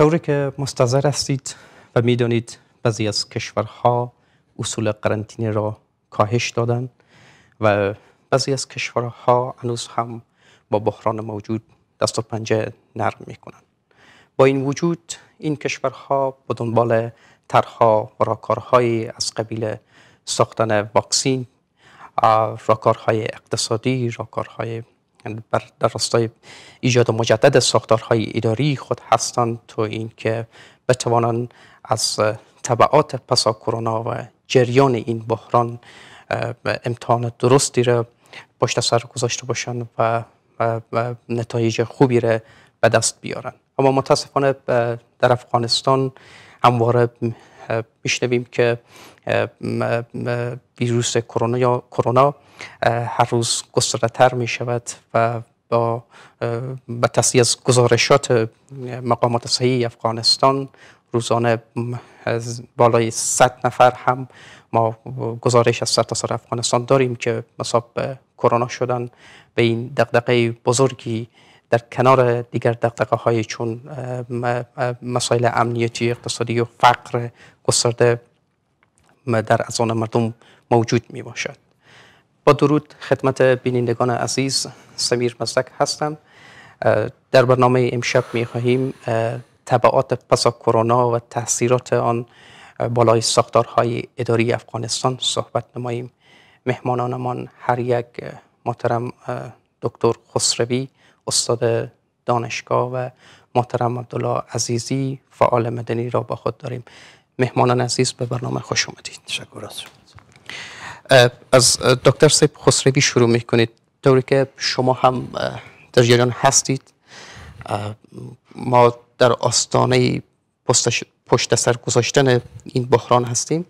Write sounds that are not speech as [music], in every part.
طوری که مستظر هستید و میدانید بعضی از کشورها اصول قرنطینه را کاهش دادن و بعضی از کشورها هنوز هم با بحران موجود دست و پنجه نرم کنند با این وجود این کشورها به دنبال طرحها و راکارهای از قبیل ساختن واکسین راکارهای اقتصادی راکارهای در یعنی راستای ایجاد مجدد ساختارهای اداری خود هستند تو اینکه بتوانند از طبعات پسا کرونا و جریان این بحران امتحان درستی را پشت سر گذاشته باشند و, نتایج خوبی را به دست بیارن اما متاسفانه در افغانستان همواره میشنویم که ویروس کرونا یا کرونا هر روز گسترده تر می شود و با به از گزارشات مقامات صحی افغانستان روزانه از بالای 100 نفر هم ما گزارش از سرتاسر سر افغانستان داریم که مصاب کرونا شدن به این دقدقه بزرگی در کنار دیگر دقدقه های چون مسائل امنیتی اقتصادی و فقر گسترده در ازان مردم موجود می باشد با درود خدمت بینندگان عزیز سمیر مزدک هستم در برنامه امشب می خواهیم طبعات پسا کرونا و تاثیرات آن بالای ساختارهای اداری افغانستان صحبت نماییم مهمانانمان هر یک محترم دکتر خسروی استاد دانشگاه و محترم عبدالله عزیزی فعال مدنی را با خود داریم مهمانان عزیز به برنامه خوش اومدید تشکر از از دکتر سیب خسروی شروع میکنید طوری که شما هم در جریان هستید ما در آستانه پشت سر گذاشتن این بحران هستیم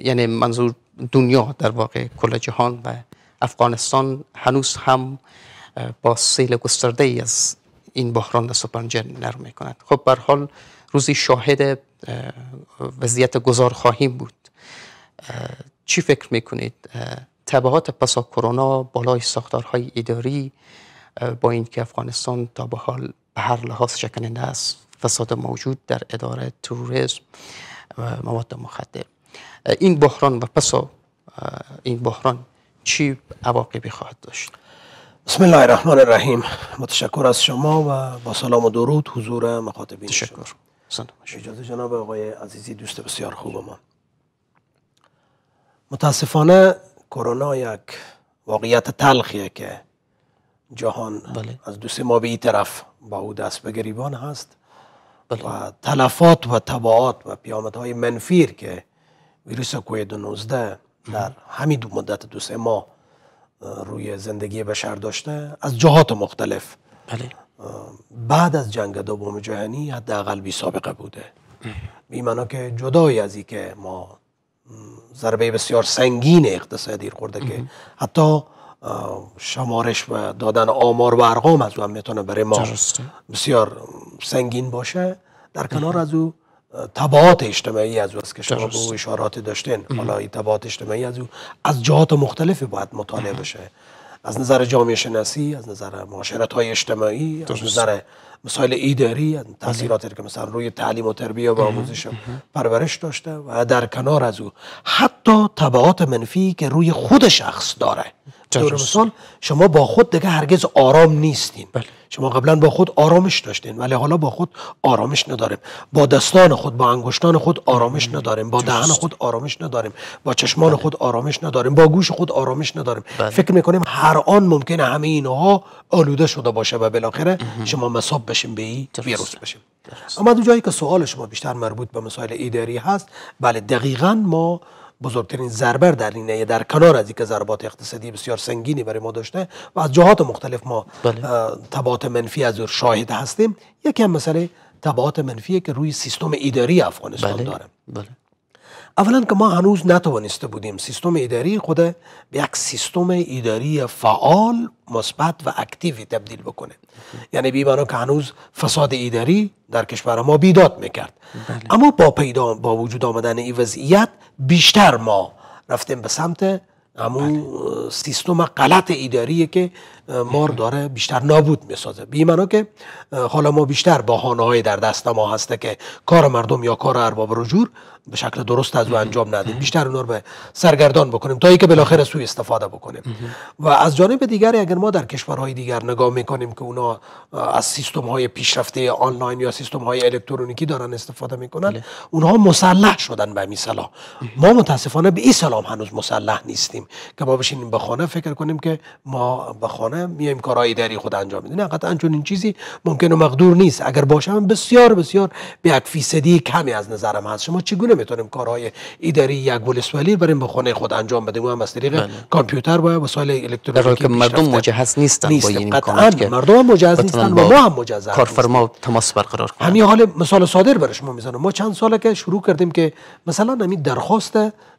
یعنی منظور دنیا در واقع کل جهان و افغانستان هنوز هم با سیل گسترده ای از این بحران دست و پنجه نرم میکند خب به حال روزی شاهد وضعیت گذار خواهیم بود چی فکر میکنید تبعات پسا کرونا بالای ساختارهای اداری با اینکه افغانستان تا به حال به هر لحاظ شکننده است فساد موجود در اداره توریسم و مواد مخدر این بحران و پسا این بحران چی عواقبی خواهد داشت بسم الله الرحمن الرحیم متشکر از شما و با سلام و درود حضور مخاطبین تشکر شما. اجازه جناب آقای عزیزی دوست بسیار خوب ما متاسفانه کرونا یک واقعیت تلخیه که جهان بله. از دو سه ما به این طرف با او دست به گریبان هست بله. و تلفات و تباعات و پیامدهای منفیر که ویروس کوید 19 در همین دو مدت دو سه ماه روی زندگی بشر داشته از جهات مختلف بله. بعد از جنگ دوم جهانی حداقل بی سابقه بوده بی معنا که جدای از ای که ما ضربه بسیار سنگین اقتصادی خورده که حتی شمارش و دادن آمار و ارقام از اون هم میتونه برای ما بسیار سنگین باشه در کنار از او تبعات اجتماعی از او است که شما به اشارات داشتین حالا این تبعات اجتماعی از او از جهات مختلفی باید مطالعه بشه از نظر جامعه شناسی از نظر معاشرت های اجتماعی از نظر مسائل ایداری تاثیرات که مثلا روی تعلیم و تربیه و آموزش پرورش داشته و در کنار از او حتی طبعات منفی که روی خود شخص داره در مثال شما با خود دیگه هرگز آرام نیستین بله. شما قبلا با خود آرامش داشتین ولی حالا با خود آرامش نداریم با دستان خود با انگشتان خود آرامش نداریم با دهن خود آرامش نداریم با چشمان بله. خود آرامش نداریم با گوش خود آرامش نداریم بله. فکر میکنیم هر آن ممکنه همه اینها آلوده شده باشه و بالاخره شما مصاب بشیم به این ویروس بشیم اما دو جایی که سوال شما بیشتر مربوط به مسائل اداری هست بله دقیقا ما بزرگترین ضربه در اینه در کنار از اینکه ضربات اقتصادی بسیار سنگینی برای ما داشته و از جهات مختلف ما بله. منفی از شاهد هستیم یکی هم مسئله تبعات منفی که روی سیستم اداری افغانستان بله. داره بله. اولا که ما هنوز نتوانسته بودیم سیستم اداری خود به یک سیستم اداری فعال مثبت و اکتیو تبدیل بکنه یعنی بی که هنوز فساد اداری در کشور ما بیداد میکرد بله. اما با پیدا با وجود آمدن این وضعیت بیشتر ما رفتیم به سمت همون بله. سیستم غلط اداری که مار داره بیشتر نابود میسازه به این که حالا ما بیشتر باهانه های در دست ما هسته که کار مردم یا کار ارباب رجور به شکل درست از او انجام ندیم بیشتر اون رو به سرگردان بکنیم تا که بالاخره سوی استفاده بکنیم و از جانب دیگر اگر ما در کشورهای دیگر نگاه میکنیم که اونا از سیستم های پیشرفته آنلاین یا سیستم های الکترونیکی دارن استفاده میکنن بله. اونها مسلح شدن به میسلا ما متاسفانه به این سلام هنوز مسلح نیستیم که ما بشینیم به خانه فکر کنیم که ما به خانه میایم کارهای اداری خود انجام میدیم نه قطعا چون این چیزی ممکن و مقدور نیست اگر باشه هم بسیار بسیار به یک فیصدی کمی از نظرم هست شما چگونه میتونیم کارهای اداری یک ولسوالی بریم به خانه خود انجام بدیم و هم از طریق بله. کامپیوتر و وسایل الکترونیکی که مردم مجهز نیستن نیست. با این قطعا مردم مجهز نیستن و ما هم مجهز کارفرما تماس برقرار کنیم همین حال مثال صادر برای شما میزنم ما چند ساله که شروع کردیم که مثلا همین درخواست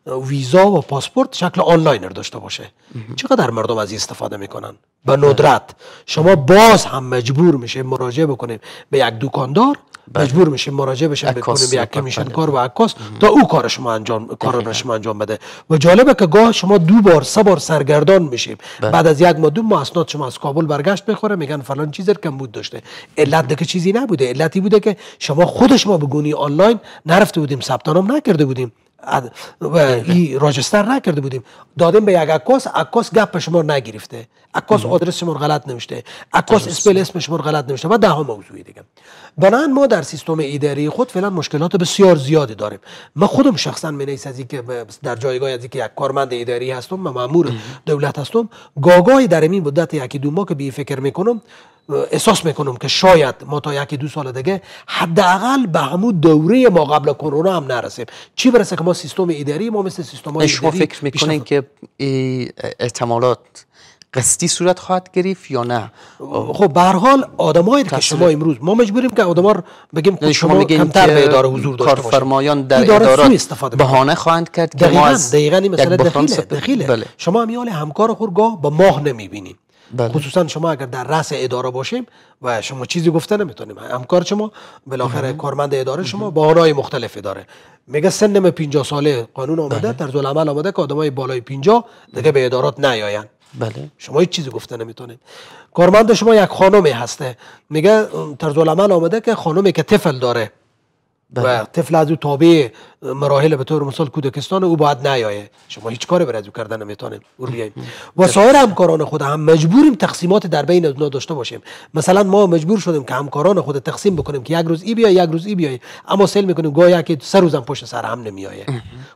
ویزا و پاسپورت شکل آنلاینر داشته باشه چقدر مردم از این استفاده میکنن به ندرت شما باز هم مجبور میشه مراجعه بکنیم به یک دوکاندار بله. مجبور میشه مراجعه بشه بکنیم یک کمیشن بله. کار و عکاس تا او کار شما انجام کار شما انجام بده و جالبه که گاه شما دو بار سه بار سرگردان میشیم بله. بعد از یک ماه دو ماه اسناد شما از کابل برگشت میخوره میگن فلان چیز کم بود داشته علت که چیزی نبوده علتی بوده که شما خود شما گونی آنلاین نرفته بودیم ثبت نام نکرده بودیم بله. راجستر نکرده بودیم دادیم به یک عکاس عکاس گپ شما نگرفته عکاس آدرس شما غلط نوشته عکاس اسپل اسم شما غلط نوشته و ده ها موضوع دیگه بنان ما در سیستم اداری خود فعلا مشکلات بسیار زیادی داریم ما خودم شخصا می از که در جایگاه از که یک کارمند اداری هستم و مامور دولت هستم گاگاهی در این مدت یکی دو ماه که بی فکر میکنم احساس میکنم که شاید ما تا یکی دو سال دیگه حداقل به همون دوره ما قبل کرونا هم نرسیم چی برسه که ما سیستم اداری ما مثل سیستم های شما فکر میکنین که احتمالات قسطی صورت خواهد گرفت یا نه خب به هر حال آدمایی که شما امروز ما مجبوریم که آدما بگیم یعنی شما, شما کمتر به اداره حضور داشته باشن کارفرمایان در ادارات بهانه خواهند کرد که ما از دقیقاً این مسئله دخیله, بله. شما میال همکار خورگاه با ماه نمیبینید بله. خصوصا شما اگر در رأس اداره باشیم و شما چیزی گفته نمیتونیم همکار شما بالاخره کارمند اداره شما با آنهای مختلف داره میگه سن 50 ساله قانون آمده بله. در آمده که آدمای بالای 50 دیگه به ادارات نیاین بله شما هیچ چیزی گفته نمیتونید کارمند شما یک خانمی هسته میگه در عمل آمده که خانمی که طفل داره و بله. طفل از او تابع مراحل به طور مثال کودکستان او باید نیایه شما هیچ کاری برای او کردن نمیتونیم او بیای و بله. سایر همکاران خود هم مجبوریم تقسیمات در بین اونا داشته باشیم مثلا ما مجبور شدیم که همکاران خود تقسیم بکنیم که یک روز ای بیای یک روز ای بیای اما سیل میکنیم گاهی که سه روزم پشت سر هم نمیایه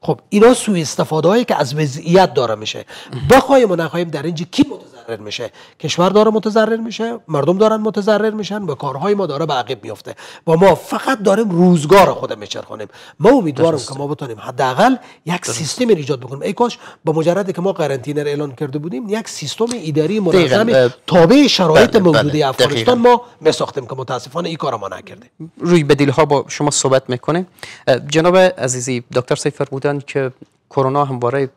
خب اینا سوء استفاده هایی که از وضعیت داره میشه بخوایم و نخواهیم در کی متضرر میشه کشور داره متضرر میشه مردم دارن متضرر میشن و کارهای ما داره به عقب میفته و ما فقط داریم روزگار خود میچرخانیم ما امیدوارم که ما بتونیم حداقل یک سیستم ایجاد بکنیم ای کاش با مجردی که ما قرنطینه اعلان کرده بودیم یک سیستم اداری منظم تابع شرایط بله، موجوده بله، افغانستان ما میساختیم که متاسفانه این کار ما نکرده روی بدیل ها با شما صحبت میکنه جناب عزیزی دکتر سیفر بودن که کرونا برای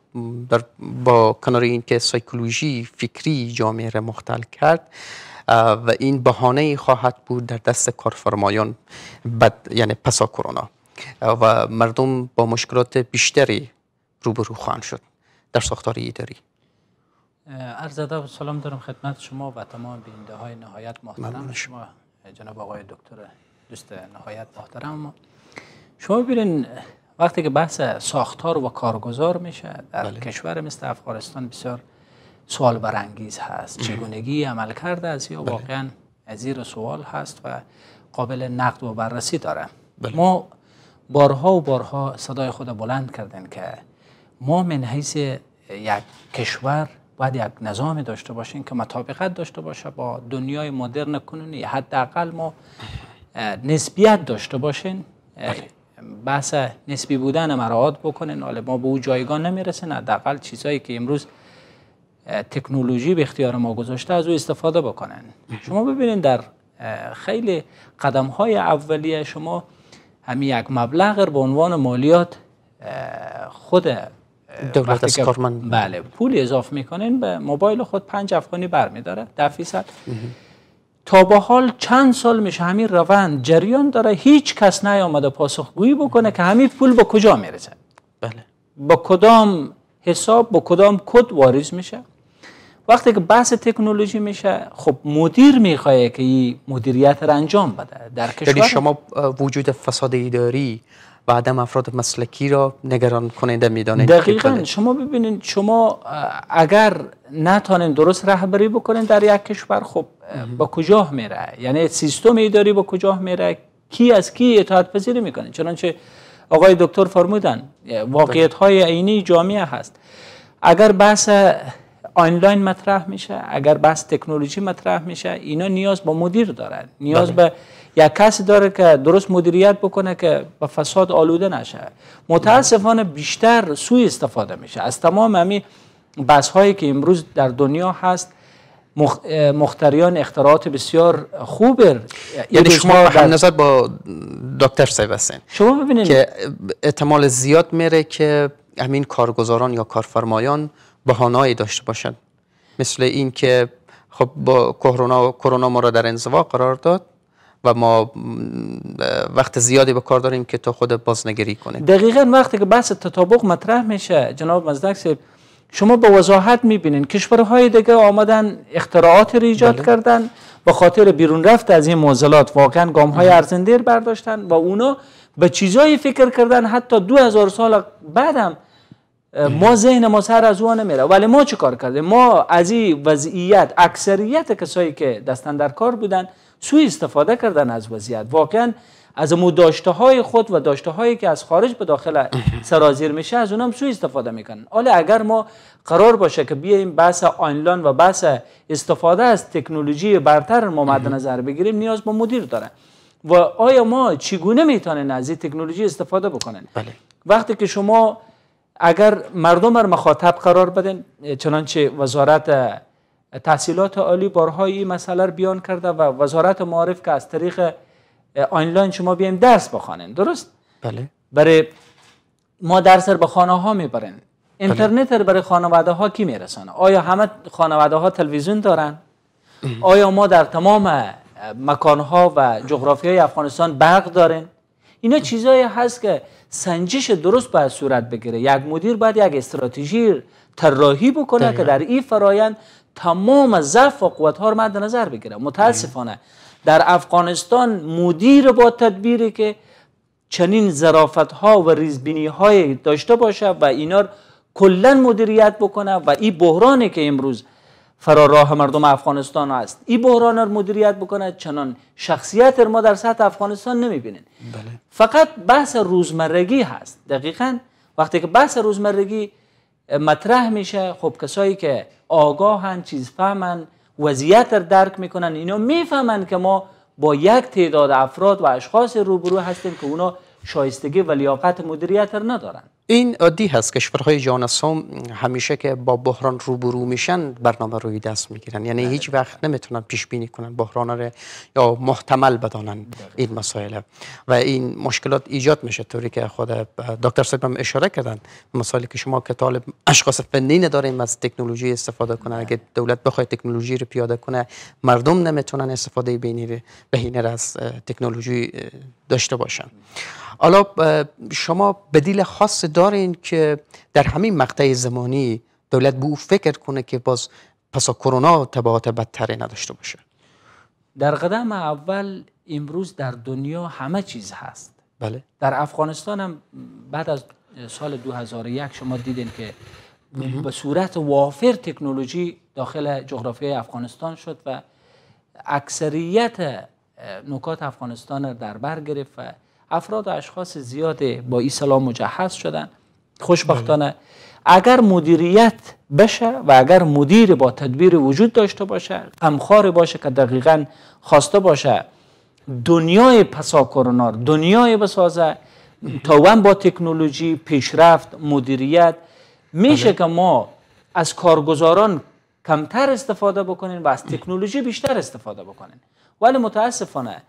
در با کنار اینکه سایکولوژی فکری جامعه را مختل کرد و این بهانه خواهد بود در دست کارفرمایان بد یعنی پسا کرونا و مردم با مشکلات بیشتری روبرو خواهند شد در ساختار اداری عرض ادب و سلام دارم خدمت شما و تمام بیننده های نهایت محترم شما جناب آقای دکتر دوست نهایت محترم شما ببینید وقتی که بحث ساختار و کارگزار میشه در بله. کشور مثل افغانستان بسیار سوال برانگیز هست چگونگی عمل کرده از یا بله. واقعا زیر سوال هست و قابل نقد و بررسی داره بله. ما بارها و بارها صدای خود بلند کردن که ما من یک کشور باید یک نظامی داشته باشیم که مطابقت داشته باشه با دنیای مدرن کنونی حداقل ما نسبیت داشته باشین بحث نسبی بودن مراعات بکنن حالا ما به او جایگاه نه حداقل چیزایی که امروز تکنولوژی به اختیار ما گذاشته از او استفاده بکنن شما ببینید در خیلی قدم های اولیه شما همین یک مبلغ به عنوان مالیات خود دولت از کارمند بله پول اضافه میکنین به موبایل خود پنج افغانی برمیداره ده تا به حال چند سال میشه همین روند جریان داره هیچ کس نیامده پاسخگویی بکنه که همین پول با کجا میرسه بله با کدام حساب با کدام کد واریز میشه وقتی که بحث تکنولوژی میشه خب مدیر میخواه که این مدیریت را انجام بده در یعنی کشور شما وجود فساد اداری و عدم افراد مسلکی را نگران کننده میدانید دقیقا شما ببینید شما اگر نتانین درست رهبری بکنین در یک کشور خب با کجا میره یعنی سیستم اداری با کجا میره کی از کی اطاعت پذیری میکنه چنانچه آقای دکتر فرمودن واقعیت های عینی جامعه هست اگر بحث آنلاین مطرح میشه اگر بحث تکنولوژی مطرح میشه اینا نیاز با مدیر دارد نیاز بله. به یا کسی داره که درست مدیریت بکنه که به فساد آلوده نشه متاسفانه بیشتر سوی استفاده میشه از تمام همین بحث هایی که امروز در دنیا هست مختریان اختراعات بسیار خوب یعنی شما در... نظر با دکتر سیب هستین شما ببینید که احتمال زیاد میره که همین کارگزاران یا کارفرمایان بهانه‌ای داشته باشند مثل این که خب با کرونا کرونا ما را در انزوا قرار داد و ما وقت زیادی به کار داریم که تا خود بازنگری کنیم دقیقا وقتی که بحث تطابق مطرح میشه جناب مزدک شما به وضاحت میبینین کشورهای دیگه آمدن اختراعات رو ایجاد بله. کردن به خاطر بیرون رفت از این معضلات واقعا گام های بله. ارزندیر برداشتن و اونا به چیزایی فکر کردن حتی دو هزار سال بعدم بله. ما ذهن ما سر از اون نمیره ولی ما چه کار کردیم ما از این وضعیت اکثریت کسایی که دستن در کار بودن سوی استفاده کردن از وضعیت واقعا از امو داشته های خود و داشته هایی که از خارج به داخل سرازیر میشه از اونم سوء استفاده میکنن حالا اگر ما قرار باشه که بیایم بحث آنلاین و بحث استفاده از تکنولوژی برتر ما مد نظر بگیریم نیاز به مدیر داره و آیا ما چگونه میتونه از این تکنولوژی استفاده بکنن بله. وقتی که شما اگر مردم رو مخاطب قرار بدین چنانچه وزارت تحصیلات عالی بارهایی این مسئله رو بیان کرده و وزارت معارف که از طریق آنلاین شما بیایم درس بخوانین درست بله برای ما درس رو به خانه ها میبرین بله. اینترنت رو برای خانواده ها کی میرسانه آیا همه خانواده ها تلویزیون دارن [clears throat] آیا ما در تمام مکان ها و جغرافی های افغانستان برق دارن. اینا چیزایی هست که سنجش درست باید صورت بگیره یک مدیر باید یک استراتژی طراحی بکنه که در این فرایند تمام ضعف و قوت ها رو مد نظر بگیره متاسفانه در افغانستان مدیر با تدبیری که چنین ظرافت ها و ریزبینی های داشته باشه و اینا کلا مدیریت بکنه و این بحرانی که امروز فرار راه مردم افغانستان است این بحران رو مدیریت بکنه چنان شخصیت ما در سطح افغانستان نمیبینیم بله. فقط بحث روزمرگی هست دقیقا وقتی که بحث روزمرگی مطرح میشه خب کسایی که آگاهن چیز فهمن وضعیت رو درک میکنن اینا میفهمن که ما با یک تعداد افراد و اشخاص روبرو هستیم که اونا شایستگی و لیاقت مدیریت رو ندارن این عادی هست کشورهای جهان سوم همیشه که با بحران روبرو میشن برنامه روی دست میگیرن یعنی بله، هیچ وقت نمیتونن پیش بینی کنن بحران رو یا محتمل بدانن بله. این مسائل و این مشکلات ایجاد میشه طوری که خود دکتر صاحب هم اشاره کردن مسائلی که شما که طالب اشخاص فنی نداریم از تکنولوژی استفاده کنن بله. اگه دولت بخواد تکنولوژی رو پیاده کنه مردم نمیتونن استفاده بهینه از تکنولوژی داشته باشن حالا شما بدیل خاص دارین که در همین مقطع زمانی دولت به او فکر کنه که باز پسا کرونا تبعات بدتری نداشته باشه در قدم اول امروز در دنیا همه چیز هست بله در افغانستان هم بعد از سال 2001 شما دیدین که به صورت وافر تکنولوژی داخل جغرافیای افغانستان شد و اکثریت نکات افغانستان در بر گرفت افراد و اشخاص زیاد با ایسلام مجهز شدن خوشبختانه بله. اگر مدیریت بشه و اگر مدیر با تدبیر وجود داشته باشه امخار باشه که دقیقا خواسته باشه دنیای پسا کرونا دنیای بسازه تاون با تکنولوژی پیشرفت مدیریت میشه بله. که ما از کارگزاران کمتر استفاده بکنین و از تکنولوژی بیشتر استفاده بکنین ولی متاسفانه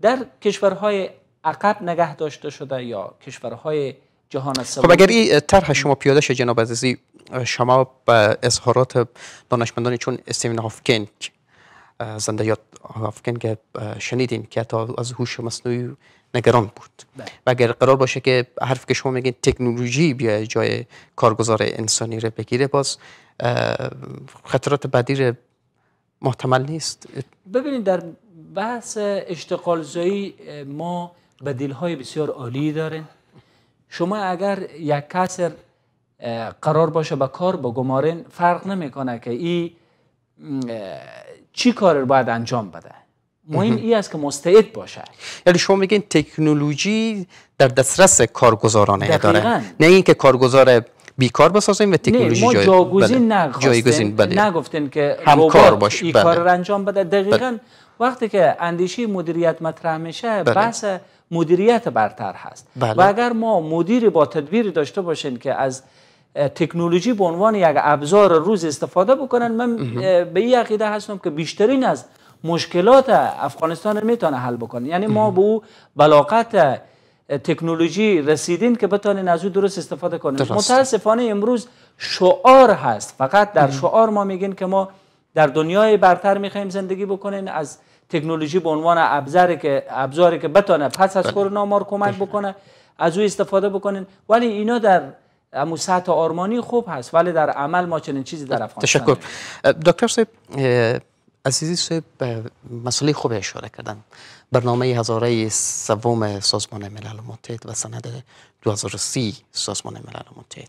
در کشورهای عقب نگه داشته شده یا کشورهای جهان سوم خب اگر این طرح شما پیاده شه جناب عزیزی شما به اظهارات دانشمندانی چون استیون هافکینگ زنده یاد که شنیدین که تا از هوش مصنوعی نگران بود بله. و اگر قرار باشه که حرف که شما میگین تکنولوژی بیا جای کارگزار انسانی رو بگیره باز خطرات بعدی محتمل نیست ببینید در بحث اشتغال زایی ما بدیل های بسیار عالی داره شما اگر یک کسر قرار باشه به با کار با گمارین فرق نمیکنه که ای چی کار باید انجام بده مهم ای است که مستعد باشه یعنی شما میگین تکنولوژی در دسترس کارگزاران اداره نه اینکه کارگزار بیکار بسازیم و تکنولوژی جای جایگزین بله. بله. نگفتین که همکار باش این بله. کار رو انجام بده دقیقا بله. وقتی که اندیشی مدیریت مطرح میشه بله. بحث مدیریت برتر هست بله. و اگر ما مدیری با تدبیر داشته باشین که از تکنولوژی به عنوان یک ابزار روز استفاده بکنن من به این عقیده هستم که بیشترین از مشکلات افغانستان میتونه حل بکنه یعنی ما به او بلاقت تکنولوژی رسیدین که بتانین از او درست استفاده کنیم درست. متاسفانه امروز شعار هست فقط در شعار ما میگین که ما در دنیای برتر میخوایم زندگی بکنین از تکنولوژی به عنوان ابزاری که ابزاری که بتونه پس از بله. کرونا ما کمک بله. بکنه از او استفاده بکنین ولی اینا در امو سطح آرمانی خوب هست ولی در عمل ما چنین چیزی در افغانستان تشکر دکتر صاحب عزیزی صاحب به مسئله خوب اشاره کردن برنامه هزاره سوم سازمان ملل متحد و سند 2030 سازمان ملل متحد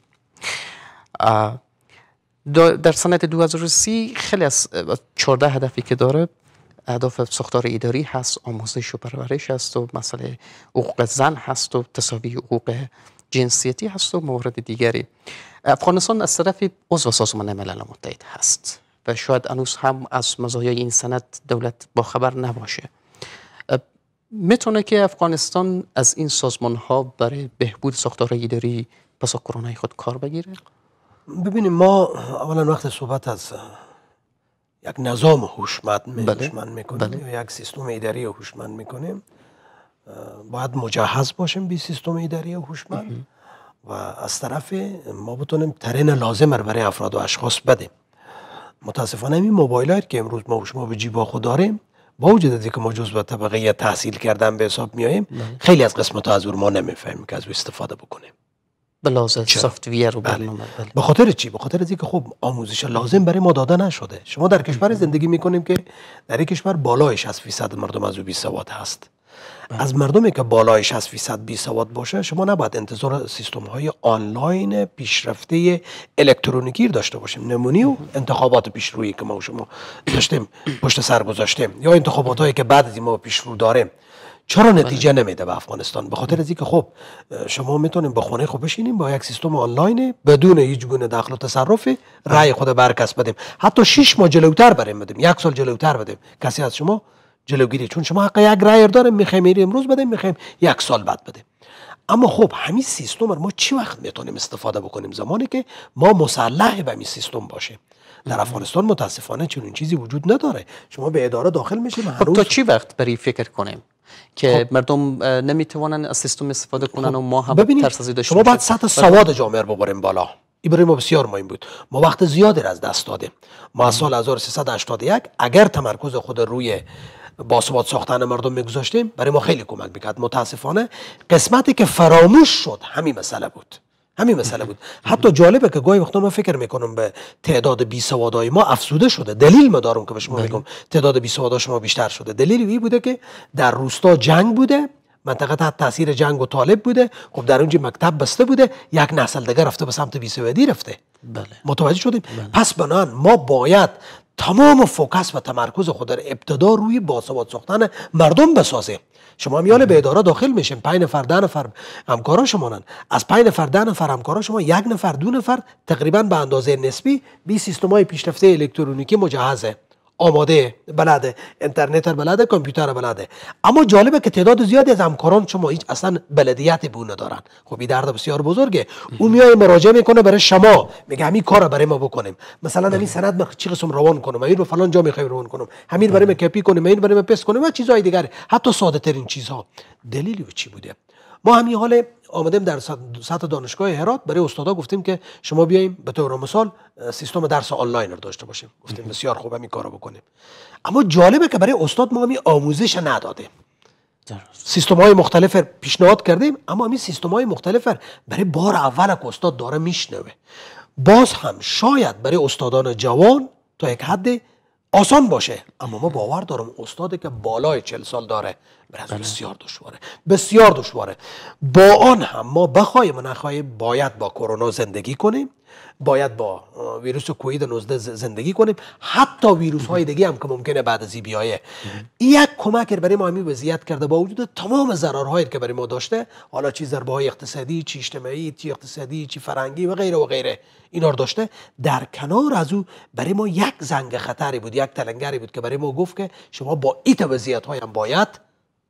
در سند 2030 خیلی از 14 هدفی که داره اهداف ساختار اداری هست آموزش و پرورش هست و مسئله حقوق زن هست و تصاوی حقوق جنسیتی هست و موارد دیگری افغانستان از طرف عضو سازمان ملل متحد هست و شاید هنوز هم از مزایای این سند دولت خبر نباشه میتونه که افغانستان از این سازمان ها برای بهبود ساختار اداری پس کرونا خود کار بگیره ببینیم ما اولا وقت صحبت از یک نظام هوشمند میکنیم بله، بله. یک سیستم اداری هوشمند میکنیم باید مجهز باشیم به سیستم اداری هوشمند و از طرف ما بتونیم ترین لازم رو برای افراد و اشخاص بدیم متاسفانه این موبایل که امروز ما شما به جیبا خود داریم با وجود از که ما جزو طبقه تحصیل کردن به حساب میاییم بله. خیلی از قسمت ها از ما نمیفهمیم که از استفاده بکنیم بلازه ویر و بله. برنامه بله. به خاطر چی به خاطر اینکه خب آموزش لازم برای ما داده نشده شما در کشور زندگی میکنیم که در این کشور بالای 60 درصد مردم از بی سواد هست بله. از مردمی که بالای 60 درصد بی سواد باشه شما نباید انتظار سیستم های آنلاین پیشرفته الکترونیکی داشته باشیم نمونی و انتخابات رویی که ما و شما داشتیم پشت سر گذاشتیم یا انتخابات هایی که بعد از ما پیشرو داریم چرا بله. نتیجه نمیده به افغانستان به خاطر از اینکه خب شما میتونیم به خونه خوب بشینیم با یک سیستم آنلاین بدون هیچ گونه دخل و تصرف بله. رأی خود برکس بدیم حتی شش ماه جلوتر بریم بدیم یک سال جلوتر بدیم کسی از شما جلوگیری چون شما حق یک رأی داریم میخوایم امروز بدیم میخوایم یک سال بعد بدیم اما خب همین سیستم رو ما چی وقت میتونیم استفاده بکنیم زمانی که ما مسلح به این سیستم باشیم در بله. افغانستان متاسفانه چنین چیزی وجود نداره شما به اداره داخل میشیم خب، تا چی وقت برای فکر کنیم که خب. مردم نمیتوانن از سیستم استفاده خب. کنن و ما هم ترس داشتیم شما باید سطح بله. سواد جامعه رو ببریم بالا این ما بسیار مهم بود ما وقت زیادی را از دست دادیم ما از سال 1381 اگر تمرکز خود روی باثبات ساختن مردم میگذاشتیم برای ما خیلی کمک میکرد متاسفانه قسمتی که فراموش شد همین مسئله بود همین مسئله بود حتی جالبه که گاهی وقتا ما فکر میکنم به تعداد بی سوادای ما افسوده شده دلیل ما دارم که به شما بله. میگم تعداد بی سوادا شما بیشتر شده دلیل این بوده که در روستا جنگ بوده منطقه تحت تاثیر جنگ و طالب بوده خب در اونجا مکتب بسته بوده یک نسل دیگه رفته به سمت بی سوادی رفته بله. متوجه شدیم بله. پس بنان ما باید تمام فوکس و تمرکز خود در ابتدا روی باسواد ساختن مردم بسازه شما میانه به اداره داخل میشین پنج نفر ده نفر همکارا شمانن از پنج نفر ده نفر همکارا شما یک نفر دو نفر تقریبا به اندازه نسبی بی سیستم های پیشرفته الکترونیکی مجهزه آماده بلده اینترنت بلده کامپیوتر بلده اما جالبه که تعداد زیادی از همکاران شما هیچ اصلا بلدیت به ندارن خب این درد بسیار بزرگه او میای مراجعه میکنه برای شما میگه همین کارا برای ما بکنیم مثلا همین سند ما چی قسم روان کنم این رو فلان جا میخوای روان کنم همین برای ما کپی کنیم این برای ما پست کنیم و چیزهای دیگر حتی ساده ترین چیزها دلیلی چی بوده ما همین حال آمدیم در سطح دانشگاه هرات برای استادا گفتیم که شما بیایم به طور مثال سیستم درس آنلاین رو داشته باشیم گفتیم بسیار خوبه این کارو بکنیم اما جالبه که برای استاد ما آموزش نداده سیستم های مختلف پیشنهاد کردیم اما همین سیستم های مختلف برای بار اول که استاد داره میشنوه باز هم شاید برای استادان جوان تا یک حد آسان باشه اما ما باور دارم استادی که بالای چل سال داره برای بله. بله. بسیار دشواره بسیار دشواره با آن هم ما بخوایم و نخواهیم باید با کرونا زندگی کنیم باید با ویروس کوید 19 زندگی کنیم حتی ویروس های دیگه هم که ممکنه بعد از بیایه یک کمک برای ما همین وضعیت کرده با وجود تمام هایی که برای ما داشته حالا چی ضربه های اقتصادی چی اجتماعی چی اقتصادی چی فرنگی و غیره و غیره اینا داشته در کنار از او برای ما یک زنگ خطری بود یک تلنگری بود که برای ما گفت که شما با این وضعیت های باید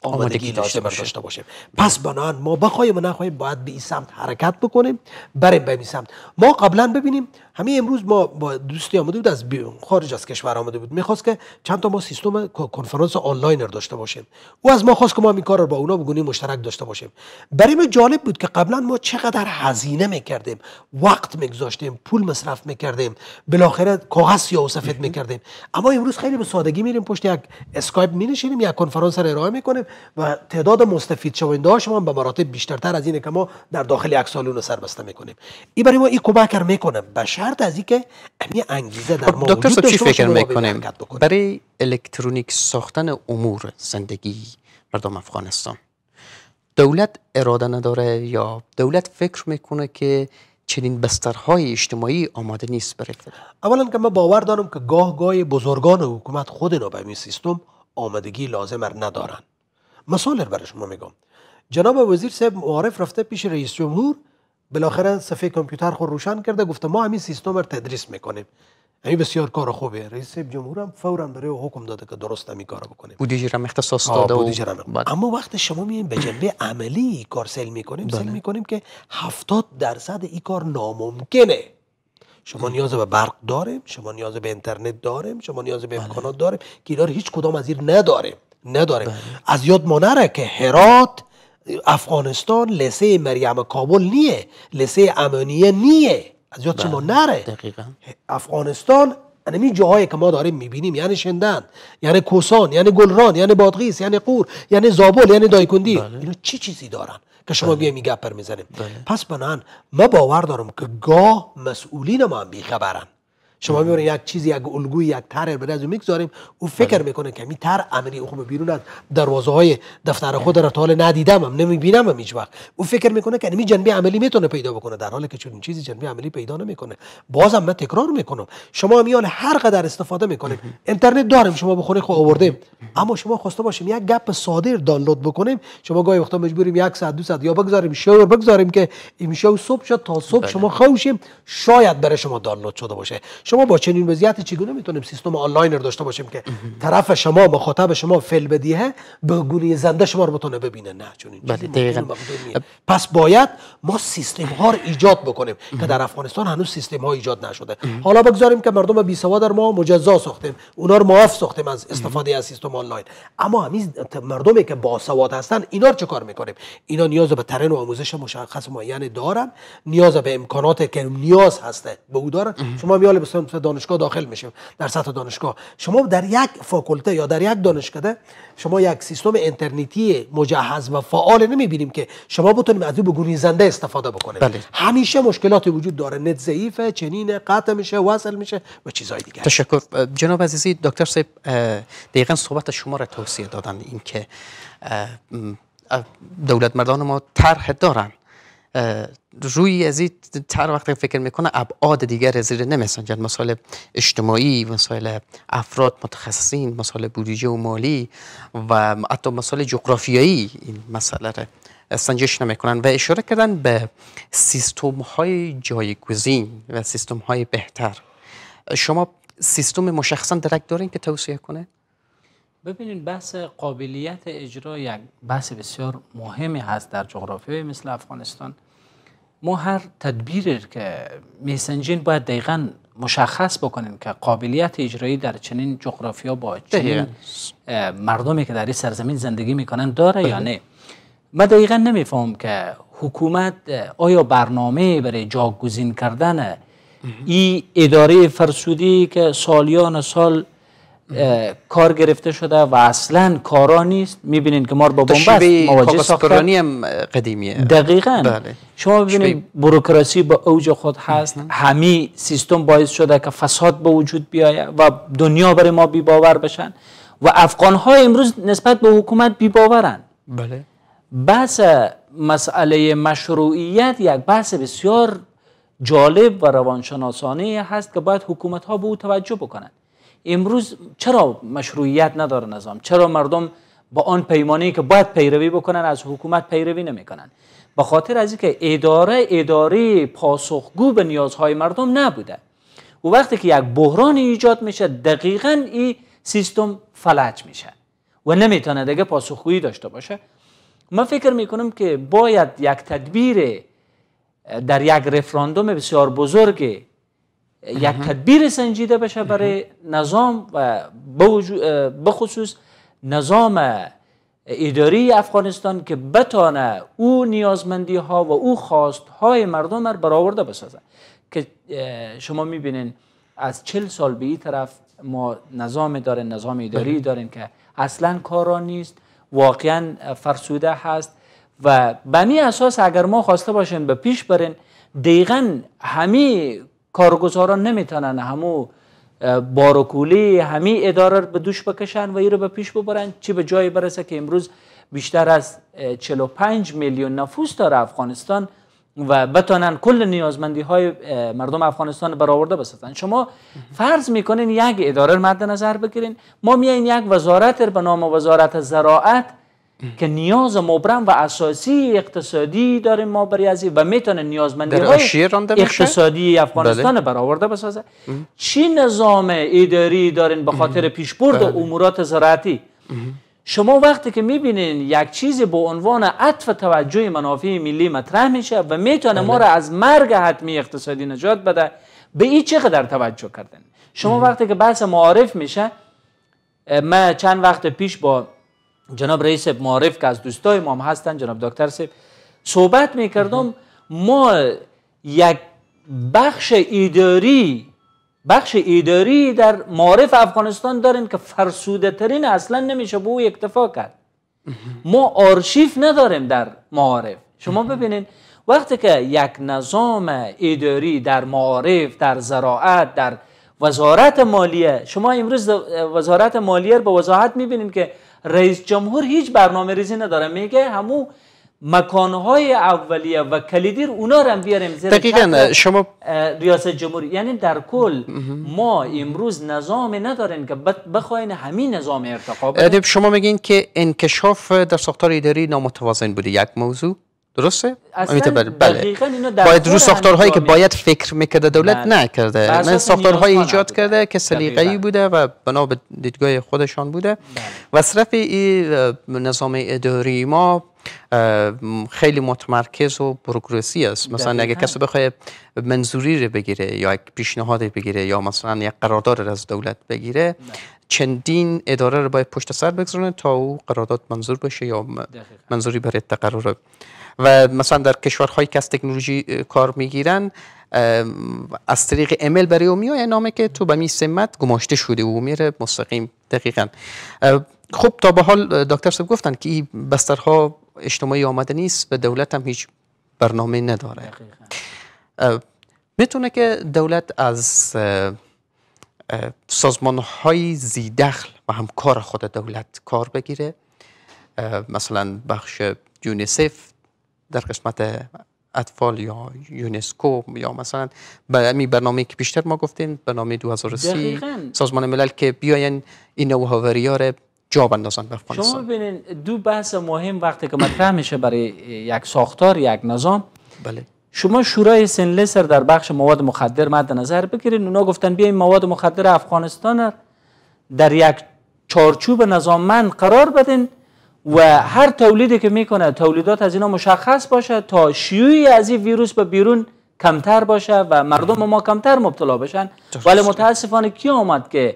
آمادگی داشته باشیم پس بنان ما بخوایم و نخواهیم باید به این سمت حرکت بکنیم بریم به این سمت ما قبلا ببینیم همین امروز ما با دوستی آمده بود از خارج از کشور آمده بود میخواست که چند تا ما سیستم کنفرانس آنلاینر داشته باشیم او از ما خواست که ما این کار رو با اونا بگونیم مشترک داشته باشیم برای ما جالب بود که قبلا ما چقدر هزینه میکردیم وقت میگذاشتیم پول مصرف میکردیم بالاخره کاغذ یا سفید میکردیم اما امروز خیلی به سادگی میریم پشت یک اسکایپ مینشینیم یک کنفرانس رو ارائه میکنیم و تعداد مستفید شونده ها شما به مراتب بیشترتر از اینه که ما در داخل یک سالون سر بسته میکنیم این برای ما این کمک میکنه به شرط از اینکه امی انگیزه در خب، ما دکتر صاحب چی فکر میکنیم برای الکترونیک ساختن امور زندگی مردم افغانستان دولت اراده نداره یا دولت فکر میکنه که چنین بسترهای اجتماعی آماده نیست برای اولا که ما باور دارم که گاه گاه بزرگان حکومت خود را به این سیستم آمدگی لازم ندارند مثال برای شما میگم جناب وزیر صاحب معارف رفته پیش رئیس جمهور بالاخره صفحه کامپیوتر خود روشن کرده گفته ما همین سیستم رو تدریس میکنیم این یعنی بسیار کار خوبه رئیس جمهور هم فورا برای او حکم داده که درست همین کارو بکنه بودجه هم اختصاص داده و اما وقت شما میایم به جنبه عملی کار سل میکنیم سل بله. میکنیم که 70 درصد این کار ناممکنه شما بله. نیاز به برق داریم شما نیاز به اینترنت داریم شما نیاز به امکانات بله. داریم که هیچ کدام از این نداره بله. از یاد ما نره که هرات افغانستان لسه مریم کابل نیه لسه امنیه نیه از یاد بله. ما نره دقیقا. افغانستان انمی یعنی جاهایی که ما داریم میبینیم یعنی شندن یعنی کوسان یعنی گلران یعنی بادغیس یعنی قور یعنی زابل یعنی دایکندی بله. اینا چی چیزی دارن که شما بله. بیا میگه پر میزنیم پس بنان ما باور دارم که گاه مسئولین ما هم بیخبرن شما میبره یک چیزی یک الگوی یک طرح به میگذاریم او فکر بله. میکنه که می طرح عملی خوب بیرون از دروازه های دفتر خود را حال ندیدم هم نمیبینم هم هیچ وقت او فکر میکنه که می جنبه عملی میتونه پیدا بکنه در حالی که چون چیزی جنبه عملی پیدا نمیکنه بازم من تکرار میکنم شما میان هر قدر استفاده میکنه اینترنت داریم شما بخونه خود خب آورده اما شما خواسته باشیم یک گپ صادر دانلود بکنیم شما گاهی وقتا مجبوریم یک ساعت دو ساعت یا بگذاریم شور بگذاریم که امشب صبح شد تا صبح بله. شما خوشیم شاید برای شما دانلود شده باشه شما با چنین وضعیت چگونه میتونیم سیستم آنلاین رو داشته باشیم که طرف شما مخاطب شما فعل بدیه به گونه زنده شما رو بتونه ببینه نه چون بله، پس باید ما سیستم ها رو ایجاد بکنیم که در افغانستان هنوز سیستم ها ایجاد نشده حالا بگذاریم که مردم بی سواد ما مجزا ساختیم اونا رو معاف ساختیم از استفاده از سیستم آنلاین اما همین مردمی که با سواد هستن اینا رو چه کار میکنیم اینا نیاز به ترین و آموزش مشخص معین دارن نیاز به امکانات که نیاز هسته به او شما میال دانشگاه دانشگاه داخل میشیم در سطح دانشگاه شما در یک فاکولته یا در یک دانشکده شما یک سیستم اینترنتی مجهز و فعال نمیبینیم که شما بتونیم از به زنده استفاده بکنید بله. همیشه مشکلاتی وجود داره نت ضعیفه چنین قطع میشه وصل میشه و چیزهای دیگه تشکر جناب عزیزی دکتر صاحب دقیقا صحبت شما را توصیه دادن اینکه دولت مردان ما طرح دارن روی از این وقت فکر میکنه ابعاد دیگر از زیر نمیسنجن مسائل اجتماعی مسائل افراد متخصصین مسائل بودجه و مالی و حتی مسائل جغرافیایی این مسئله را سنجش نمیکنن و اشاره کردن به سیستم های جایگزین و سیستم های بهتر شما سیستم مشخصا درک دارین که توصیه کنه؟ ببینید بحث قابلیت اجرا یک بحث بسیار مهمی هست در جغرافیای مثل افغانستان ما هر تدبیر که میسنجین باید دقیقا مشخص بکنیم که قابلیت اجرایی در چنین جغرافیا با چنین مردمی که در این سرزمین زندگی میکنن داره یا نه من دقیقا نمیفهم که حکومت آیا برنامه برای جاگزین کردن ای اداره فرسودی که سالیان سال کار گرفته شده و اصلا کارا نیست میبینین که ما با بومبست مواجه ساختن هم قدیمیه دقیقا بله. شما ببینید بروکراسی با اوج خود هست همی سیستم باعث شده که فساد به وجود بیاید و دنیا برای ما بی باور بشن و افغان ها امروز نسبت به حکومت بی بله بحث مسئله مشروعیت یک بحث بسیار جالب و روانشناسانه هست که باید حکومت ها به او توجه بکنند امروز چرا مشروعیت نداره نظام چرا مردم با آن پیمانی که باید پیروی بکنن از حکومت پیروی نمیکنن به خاطر از اینکه اداره اداری پاسخگو به نیازهای مردم نبوده و وقتی که یک بحران ایجاد میشه دقیقا این سیستم فلج میشه و نمیتونه دیگه پاسخگویی داشته باشه من فکر میکنم که باید یک تدبیر در یک رفراندوم بسیار بزرگ یک تدبیر سنجیده بشه برای نظام و بخصوص نظام اداری افغانستان که بتانه او نیازمندی ها و او خواست های مردم را برآورده بسازه که شما میبینین از چل سال به این طرف ما نظام دارن نظام اداری بله. داریم که اصلا کارا نیست واقعا فرسوده هست و به اساس اگر ما خواسته باشین به پیش برین دقیقا همه کارگزاران نمیتونن همو باروکولی همی اداره رو به دوش بکشن و ای رو به پیش ببرن چی به جایی برسه که امروز بیشتر از 45 میلیون نفوس داره افغانستان و بتانن کل نیازمندی های مردم افغانستان برآورده بسازن شما فرض میکنین یک اداره مد نظر بگیرین ما میایین یک وزارت به نام وزارت زراعت که نیاز مبرم و اساسی اقتصادی داریم ما برای و میتونه نیازمندی های اقتصادی افغانستان بله. برآورده بسازه چی نظام اداری دارین به خاطر پیشبرد بله. امورات زراعتی شما وقتی که میبینین یک چیزی به عنوان عطف توجه منافع ملی مطرح میشه و میتونه ما بله. را از مرگ حتمی اقتصادی نجات بده به این چقدر توجه کردن شما وقتی که بحث معارف میشه من چند وقت پیش با جناب رئیس معارف که از دوستای ما هستن جناب دکتر سیب صحبت میکردم ما یک بخش اداری بخش اداری در معارف افغانستان داریم که فرسوده ترین اصلا نمیشه به او اکتفا کرد ما آرشیف نداریم در معارف شما ببینید وقتی که یک نظام اداری در معارف در زراعت در وزارت مالیه شما امروز وزارت مالیه رو به وضاحت میبینید که رئیس جمهور هیچ برنامه ریزی نداره میگه همو مکانهای اولیه و کلیدیر اونا رو بیاریم شما ریاست جمهوری یعنی در کل ما امروز نظام نداریم که بخواین همین نظام ارتقا شما میگین که انکشاف در ساختار اداری نامتوازن بوده یک موضوع درسته؟ اصلا بله. بله. باید رو ساختارهایی که باید فکر میکرده دولت نه. بله. نکرده من ساختارهایی ایجاد کرده که سلیقه‌ای بوده و بنا به دیدگاه خودشان بوده و بله. صرف این نظام اداری ما خیلی متمرکز و پروگرسی است مثلا اگه کسی بخواد منظوری رو بگیره یا یک پیشنهادی بگیره یا مثلا یک قرارداد از دولت بگیره چندین اداره رو باید پشت سر بگذارونه تا او قرارداد منظور بشه یا منظوری برای تقرر و مثلا در کشورهایی که از تکنولوژی کار میگیرن از طریق ایمیل برای او میای نامه که تو به می سمت گماشته شده او میره مستقیم دقیقا خب تا به حال دکتر صاحب گفتن که این بسترها اجتماعی آمده نیست و دولت هم هیچ برنامه نداره میتونه که دولت از سازمان های زی و همکار خود دولت کار بگیره مثلا بخش یونیسف در قسمت اطفال یا یونسکو یا مثلا برمی برنامه که بیشتر ما گفتیم برنامه 2030 سازمان ملل که بیاین این نوآوری ها جا بندازن به افغانستان شما ببینین دو بحث مهم وقتی که مطرح میشه برای یک ساختار یک نظام بله شما شورای سنلسر در بخش مواد مخدر مد نظر بگیرید اونا گفتن بیاین مواد مخدر افغانستان در یک چارچوب من قرار بدین و هر تولیدی که میکنه تولیدات از اینا مشخص باشه تا شیوعی از این ویروس به بیرون کمتر باشه و مردم ما کمتر مبتلا بشن ولی متاسفانه کی آمد که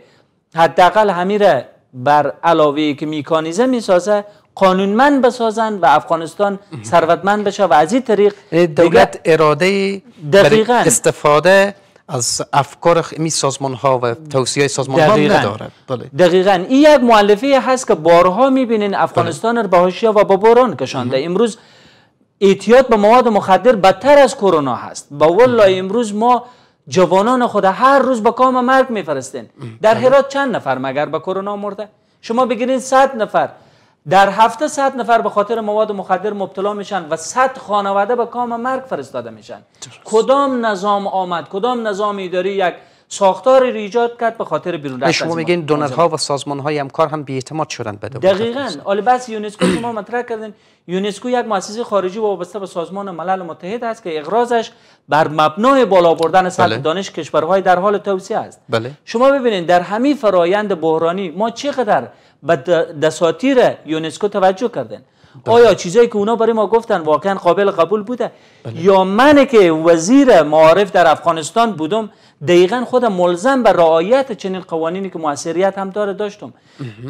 حداقل همیره بر علاوه که میکانیزه میسازه قانونمند بسازن و افغانستان ثروتمند بشه و از این طریق یعنی دولت اراده دقیقاً استفاده از افکار این سازمان ها و توصیه سازمان دقیقاً. ها ندارد بله. دقیقا این یک معلفه هست که بارها میبینین بله. افغانستان بله. رو به و با بران کشانده امروز ایتیاد به مواد مخدر بدتر از کرونا هست با والله امروز ما جوانان خود هر روز به کام مرگ میفرستین در بله. هرات چند نفر مگر به کرونا مرده شما بگیرین صد نفر در هفته صد نفر به خاطر مواد مخدر مبتلا میشن و صد خانواده به کام مرگ فرستاده میشن کدام نظام آمد کدام نظام اداری یک ساختار رو ایجاد کرد به خاطر بیرون رفت شما میگین ها و سازمان های همکار هم اعتماد شدن بده. دقیقاً آل بس یونسکو شما مطرح کردین یونسکو یک مؤسسه خارجی وابسته به سازمان ملل متحد است که اقرازش بر مبنای بالا بردن سطح بله. دانش کشورهای در حال توسعه است بله. شما ببینید در همین فرایند بحرانی ما چقدر به دساتیر یونسکو توجه کردیم بله. آیا چیزایی که اونا برای ما گفتن واقعا قابل قبول بوده بله. یا من که وزیر معارف در افغانستان بودم دقیقا خود ملزم به رعایت چنین قوانینی که موثریت هم داره داشتم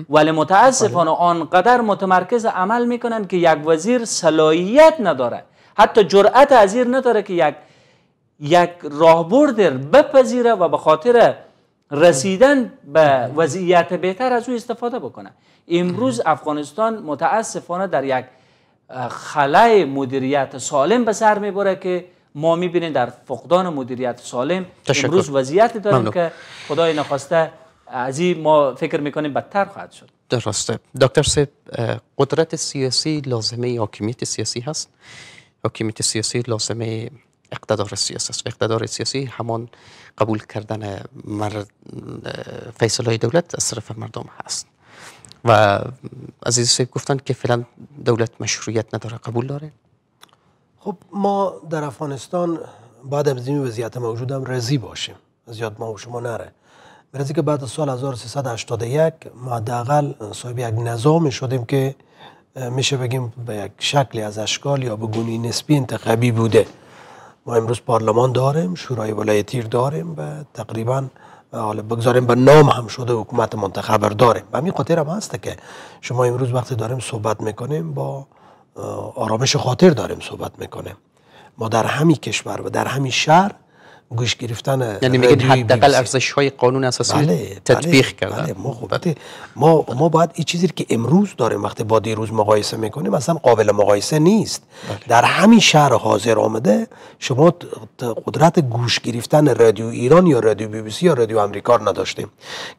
ولی متاسفانه آره. آنقدر متمرکز عمل میکنن که یک وزیر صلاحیت نداره حتی جرأت ازیر نداره که یک یک راهبرد بپذیره و به خاطر رسیدن به وضعیت بهتر از او استفاده بکنه امروز افغانستان متاسفانه در یک خلای مدیریت سالم به سر میبره که ما میبینیم در فقدان مدیریت سالم تشکر. امروز وضعیت داریم که خدای نخواسته از این ما فکر میکنیم بدتر خواهد شد درسته دکتر سیب قدرت سیاسی لازمه حاکمیت سیاسی هست حاکمیت سیاسی لازمه اقتدار سیاسی است اقتدار سیاسی همان قبول کردن فیصل های دولت از مردم هست و عزیز سیب گفتن که فعلا دولت مشروعیت نداره قبول داره خب ما در افغانستان بعد از این وضعیت موجود هم رزی باشیم زیاد ما و شما نره برای که بعد سال 1381 ما دقل صاحب یک نظام شدیم که میشه بگیم به یک شکلی از اشکال یا به گونی نسبی انتخابی بوده ما امروز پارلمان داریم شورای ولایتی داریم و تقریبا حالا بگذاریم به نام هم شده حکومت منتخبر داریم و همین خاطر هم هست که شما امروز وقتی داریم صحبت میکنیم با آرامش خاطر داریم صحبت میکنه ما در همین کشور و در همین شهر گوش گرفتن یعنی میگید حداقل ارزش های قانون اساسی بله، تطبیق بله،, بله، ما خب، بله. ما ما باید این چیزی که امروز داریم وقتی با دیروز مقایسه میکنیم اصلا قابل مقایسه نیست در همین شهر حاضر آمده شما قدرت گوش گرفتن رادیو ایران یا رادیو بی بی سی یا رادیو آمریکا نداشتیم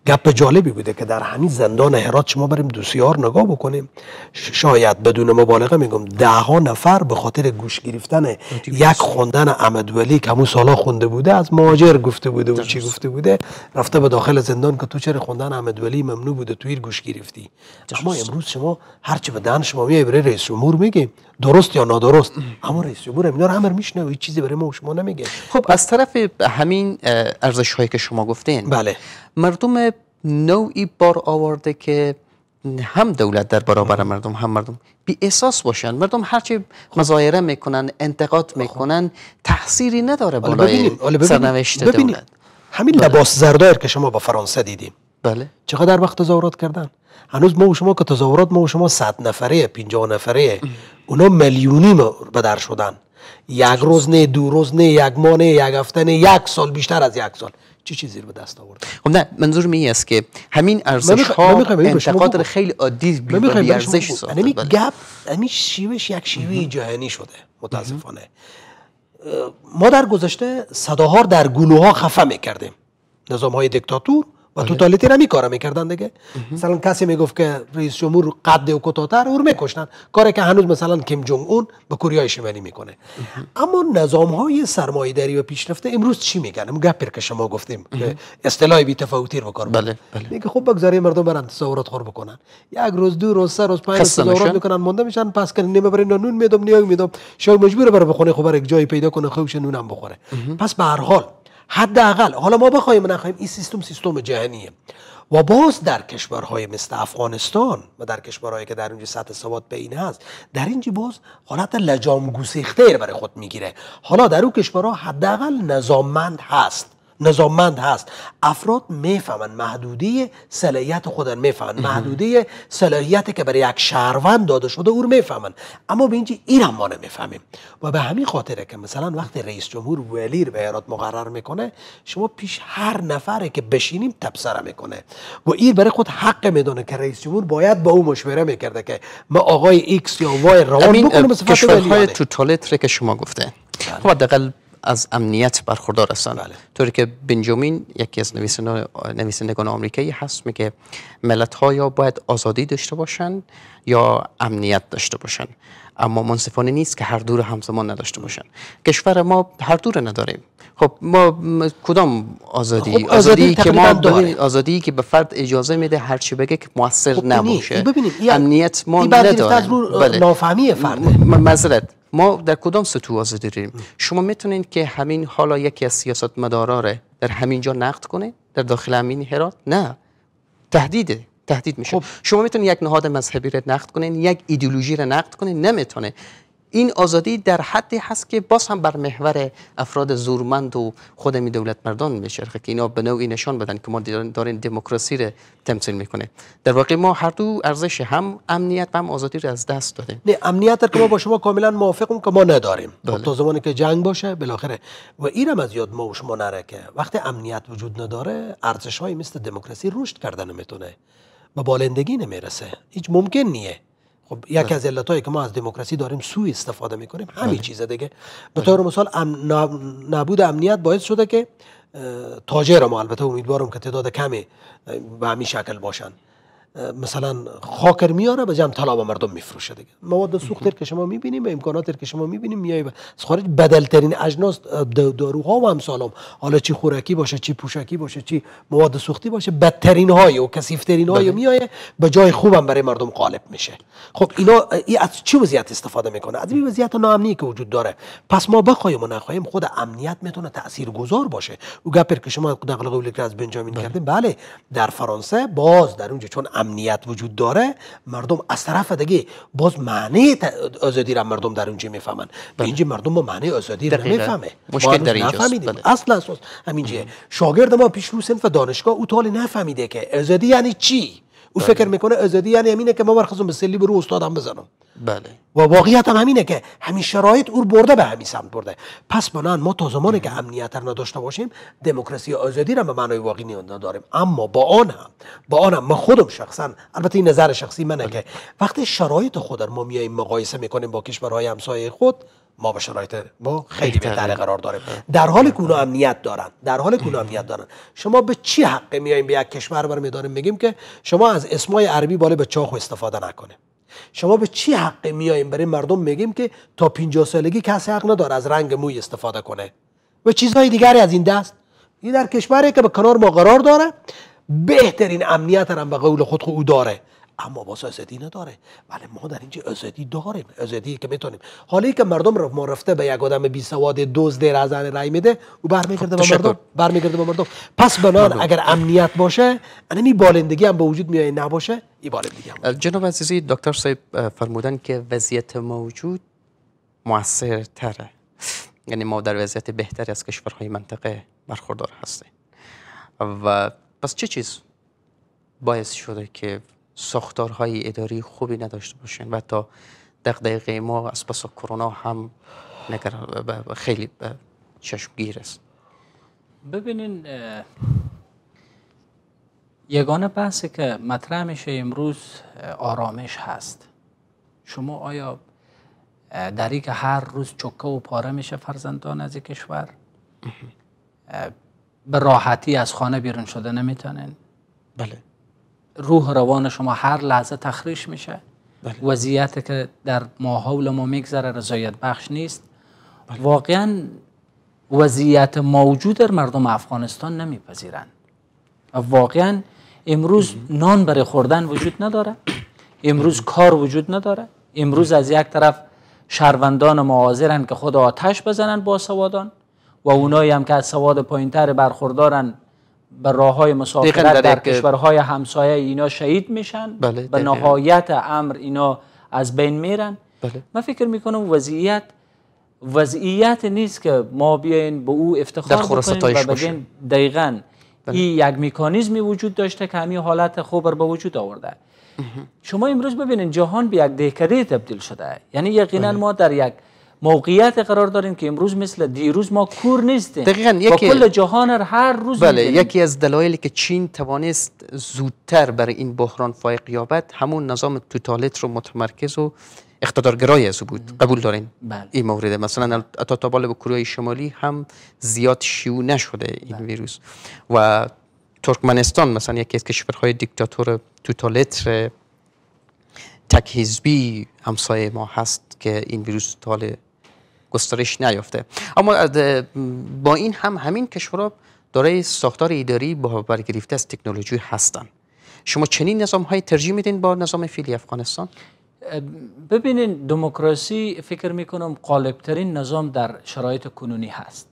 گپ جالبی بوده که در همین زندان هرات شما بریم دوسیار نگاه بکنیم شاید بدون مبالغه میگم ده ها نفر به خاطر گوش گرفتن یک خوندن احمد ولی که همون سالا خونده بود بوده از ماجر گفته بوده و چی گفته بوده رفته به داخل زندان که تو چرا خوندن احمد ولی ممنوع بوده تویر گوش گرفتی اما امروز شما هر چی به دهن شما میای برای رئیس جمهور میگی درست یا نادرست اما رئیس جمهور اینا رو همه میشنوه هیچ چیزی برای ما و شما نمیگه خب از طرف همین ارزش هایی که شما گفتین بله مردم نوعی بار آورده که هم دولت در برابر مردم هم مردم بی احساس باشن مردم هرچی مظاهره میکنن انتقاد خب. میکنن تحصیری نداره بالای سرنوشت دولت همین بله. لباس زردار که شما با فرانسه دیدیم بله چقدر وقت تظاهرات کردن هنوز ما و شما که تظاهرات ما و شما صد نفره پینجا نفره اونا میلیونی به در شدن یک روز نه دو روز نه یک ماه نه یک هفته نه یک سال بیشتر از یک سال چه چیزی رو به دست آورد خب نه منظورم این است که همین ارزش ها انتقاد خیلی عادی بی ارزش ساخته یعنی بله. گپ یعنی شیوهش یک شیوه جهانی شده متاسفانه ما در گذشته صداها در گلوها خفه میکردیم نظام های دکتاتور و توتالیتی آره. نمی کار میکردن دیگه مثلا کسی میگفت که رئیس جمهور قد و کوتاتر اور میکشتن کاری که هنوز مثلا کیم جونگ اون به کره شمالی میکنه اما نظام های سرمایه‌داری و پیشرفته امروز چی میگن ما گپر که شما گفتیم که اصطلاح بی تفاوتی رو کار بله میگه بله. خب بگذاریم مردم برن تصورات خور بکنن یک روز دو روز سه روز پنج روز تصورات میکنن مونده میشن پس که نیمه برای نون میدم نیاگ میدم شاید مجبور بره بخونه خبر یک جایی پیدا کنه خوبش نونم بخوره پس به هر حال حداقل حالا ما بخوایم نخوایم نخواهیم این سیستم سیستم جهانیه و باز در کشورهای مثل افغانستان و در کشورهایی که در اونجا سطح سواد این هست در اینجا باز حالت لجام گسیخته برای خود میگیره حالا در اون کشورها حداقل نظاممند هست نظاممند هست افراد میفهمن محدوده صلاحیت خودن میفهمن محدوده صلاحیتی که برای یک شهروند داده شده او رو میفهمن اما به اینجا این هم ما نمیفهمیم و به همین خاطره که مثلا وقتی رئیس جمهور ولی به ایرات مقرر میکنه شما پیش هر نفره که بشینیم تبصره میکنه و این برای خود حق میدونه که رئیس جمهور باید با او مشوره میکرده که ما آقای ایکس یا وای روان کشورهای که شما گفته بله. خب حداقل از امنیت برخوردار هستند بله. طوری که بنجامین یکی از نویسندگان آمریکایی هست میگه ملت ها یا باید آزادی داشته باشند یا امنیت داشته باشند اما منصفانه نیست که هر دور همزمان نداشته باشن کشور ما هر دور نداریم خب ما کدام خب، آزادی آزادی, که ما آزادی که به فرد اجازه میده هر چی بگه که موثر خب، نباشه امنیت ما نداره بله. نافهمی فرد ما در کدام سطوع آزادی داریم شما میتونید که همین حالا یکی از سیاست مدارا در همین جا نقد کنه در داخل همین هرات نه تهدیده تهدید میشه خب. شما میتونید یک نهاد مذهبی را نقد کنین یک ایدئولوژی را نقد کنین نمیتونه این آزادی در حدی هست که باز هم بر محور افراد زورمند و خود خودمی دولت مردان میشه که اینا به نوعی نشان بدن که ما داریم دموکراسی رو تمثیل میکنه در واقع ما هر دو ارزش هم امنیت و هم آزادی رو از دست دادیم نه امنیت که ما با شما کاملا موافقم که ما نداریم بله. خب، تا زمانی که جنگ باشه بالاخره و اینم از یاد ما و شما نره که وقتی امنیت وجود نداره ارزش مثل دموکراسی رشد کردن نمیتونه و بالندگی نمیرسه هیچ ممکن نیه خب یکی از بله. علتهایی که ما از دموکراسی داریم سوء استفاده میکنیم همین بله. چیز دیگه به بله. طور مثال نبود امنیت باعث شده که تاجر ما البته امیدوارم که تعداد کمی به همین شکل باشن مثلا خاکر میاره به جمع طلا به مردم میفروشه دیگه مواد سوخت که شما میبینیم و امکانات که شما میبینیم میای از خارج بدل اجناس داروها و سالم حالا چی خوراکی باشه چی پوشاکی باشه چی مواد سوختی باشه بدترین های و کثیف ترین های بله. میایه به جای خوبم برای مردم قالب میشه خب اینا ای از چی وضعیت استفاده میکنه از این وضعیت ناامنی که وجود داره پس ما بخوایم و نخواهیم خود امنیت میتونه تاثیرگذار باشه او گپر که شما نقل قولی که از بنجامین بله. کردیم بله در فرانسه باز در اونجا چون نیت وجود داره مردم از طرف دیگه باز معنی آزادی را مردم در اونجا میفهمن بله. اینجا مردم با معنی آزادی را نمیفهمه مشکل در اینجاست بله. اصل اساس همینجه شاگرد ما پیش رو سنف دانشگاه او نفهمیده که آزادی یعنی چی و فکر بله. میکنه آزادی یعنی همینه که ما برخزم به سلی برو استادم بزنم بله و واقعیت هم همینه که همین شرایط او برده به همین سمت برده پس بنان ما تا زمانی که امنیت رو نداشته باشیم دموکراسی آزادی را به معنای واقعی نداریم اما با آن هم با آن هم ما خودم شخصا البته این نظر شخصی منه بله. که وقتی شرایط خود ما میایم مقایسه میکنیم با کشورهای همسایه خود ما به شرایط ما خیلی بهتر قرار داریم در حال که امنیت دارن در حال که امنیت دارن شما به چی حق میایم به یک کشور میدانیم میگیم که شما از اسمای عربی بالا به چاخو استفاده نکنه شما به چی حق میایم برای مردم میگیم که تا 50 سالگی کسی حق نداره از رنگ موی استفاده کنه و چیزهای دیگری از این دست این در کشوری که به کنار ما قرار داره بهترین امنیت هم به قول خود, خود داره اما باز ازدی نداره ولی ما در اینجا آزادی داریم آزادی که میتونیم حالا که مردم رو ما رفته به یک آدم بی سواد دزد دیر از رای میده او برمیگرده به خب، مردم برمیگرده به مردم پس بنان اگر امنیت باشه یعنی این بالندگی هم به وجود میای نباشه این بالندگی هم جناب عزیزی دکتر صاحب فرمودن که وضعیت موجود موثرتره یعنی ما در وضعیت بهتری از کشورهای منطقه برخوردار هستیم و پس چه چیز باعث شده که ساختارهای اداری خوبی نداشته باشین و تا دقیقه ما از پس کرونا هم خیلی چشمگیر است ببینین یگانه بحثی که مطرح میشه امروز آرامش هست شما آیا در هر روز چکه و پاره میشه فرزندان از کشور به راحتی از خانه بیرون شده نمیتونن بله روح روان شما هر لحظه تخریش میشه بله. وضعیت که در ماحول ما میگذره رضایت بخش نیست بله. واقعا وضعیت موجود در مردم افغانستان نمیپذیرند واقعا امروز نان برای خوردن وجود نداره امروز کار وجود نداره امروز از یک طرف شهروندان معاذرن که خود آتش بزنن با سوادان و اونایی هم که از سواد پایینتر برخوردارن به راه های مسافرت در کشورهای همسایه اینا شهید میشن بله به نهایت امر اینا از بین میرن بله. من فکر میکنم وضعیت وضعیت نیست که ما بیاین به او افتخار بکنیم و بگیم دقیقا بله. این یک میکانیزمی وجود داشته که همین حالت خوب به وجود آورده شما امروز ببینید جهان به یک دهکده تبدیل شده یعنی یقینا بله. ما در یک موقعیت قرار داریم که امروز مثل دیروز ما کور نیستیم دقیقا یکی کل جهان هر روز بله یکی از دلایلی که چین توانست زودتر برای این بحران فایق یابد همون نظام توتالیت رو متمرکز و اقتدارگرای از بود قبول دارین بله. این مورد مثلا تا به کره شمالی هم زیاد شیوع نشده این بله. ویروس و ترکمنستان مثلا یکی از کشورهای دیکتاتور توتالتر تک همسایه ما هست که این ویروس تا گسترش نیافته اما با این هم همین کشورها دارای ساختار اداری با برگرفته از تکنولوژی هستند شما چنین نظام های ترجیح میدین با نظام فیلی افغانستان ببینین دموکراسی فکر میکنم قالبترین نظام در شرایط کنونی هست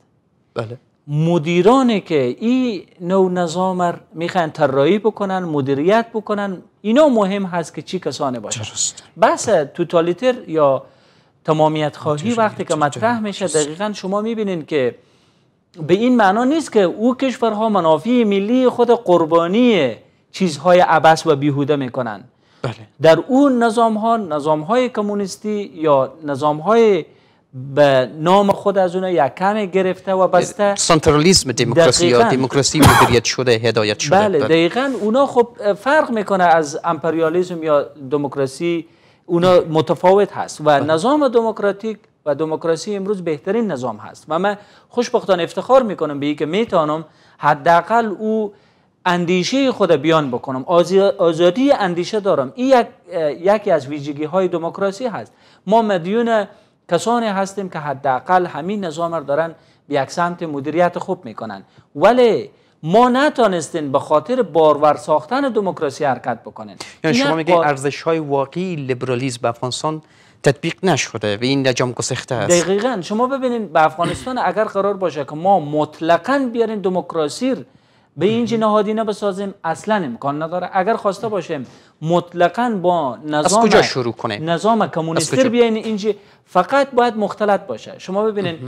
بله مدیرانی که این نوع نظام را میخوان طراحی بکنن مدیریت بکنن اینا مهم هست که چی کسانه باشه بس توتالیتر یا تمامیت خواهی وقتی که مطرح میشه دقیقا شما میبینین که به این معنا نیست که او کشورها منافی ملی خود قربانی چیزهای عبس و بیهوده میکنن بله. در اون نظام ها نظام های کمونیستی یا نظام های به نام خود از اون کم گرفته و بسته سنترالیسم دموکراسی یا دموکراسی مدیریت شده هدایت شده بله, بله. دقیقا اونا خب فرق میکنه از امپریالیسم یا دموکراسی اونا متفاوت هست و بله. نظام دموکراتیک و دموکراسی امروز بهترین نظام هست و من خوشبختانه افتخار میکنم به اینکه میتوانم حداقل او اندیشه خود بیان بکنم آزادی اندیشه دارم این یک، یکی از ویژگی های دموکراسی هست ما مدیون کسانی هستیم که حداقل همین نظام را دارن به یک سمت مدیریت خوب میکنن ولی ما نتونستین به خاطر بارور ساختن دموکراسی حرکت بکنین یعنی شما میگه با... ارزش های واقعی لیبرالیسم به افغانستان تطبیق نشده و این لجام گسخته است دقیقا شما ببینید به افغانستان اگر قرار باشه که ما مطلقا بیارین دموکراسی به این نهادی بسازیم اصلا امکان نداره اگر خواسته باشیم مطلقا با نظام از کجا شروع کنه نظام کمونیستی بیاین اینجی فقط باید مختلط باشه شما ببینید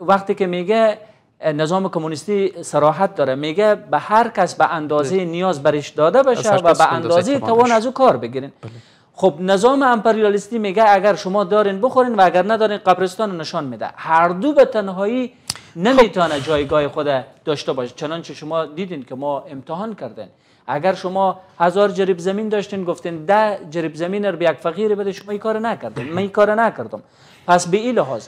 وقتی که میگه نظام کمونیستی سراحت داره میگه به هر کس به اندازه بله. نیاز برش داده بشه و به اندازه توان از او کار بگیرین بله. خب نظام امپریالیستی میگه اگر شما دارین بخورین و اگر ندارین قبرستان نشان میده هر دو به تنهایی خب. نمیتونه خب. جایگاه خود داشته باشه چنانچه شما دیدین که ما امتحان کردن اگر شما هزار جریب زمین داشتین گفتین ده جریب زمین رو به یک فقیر بده شما این کار نکردین من این کار نکردم پس به این لحاظ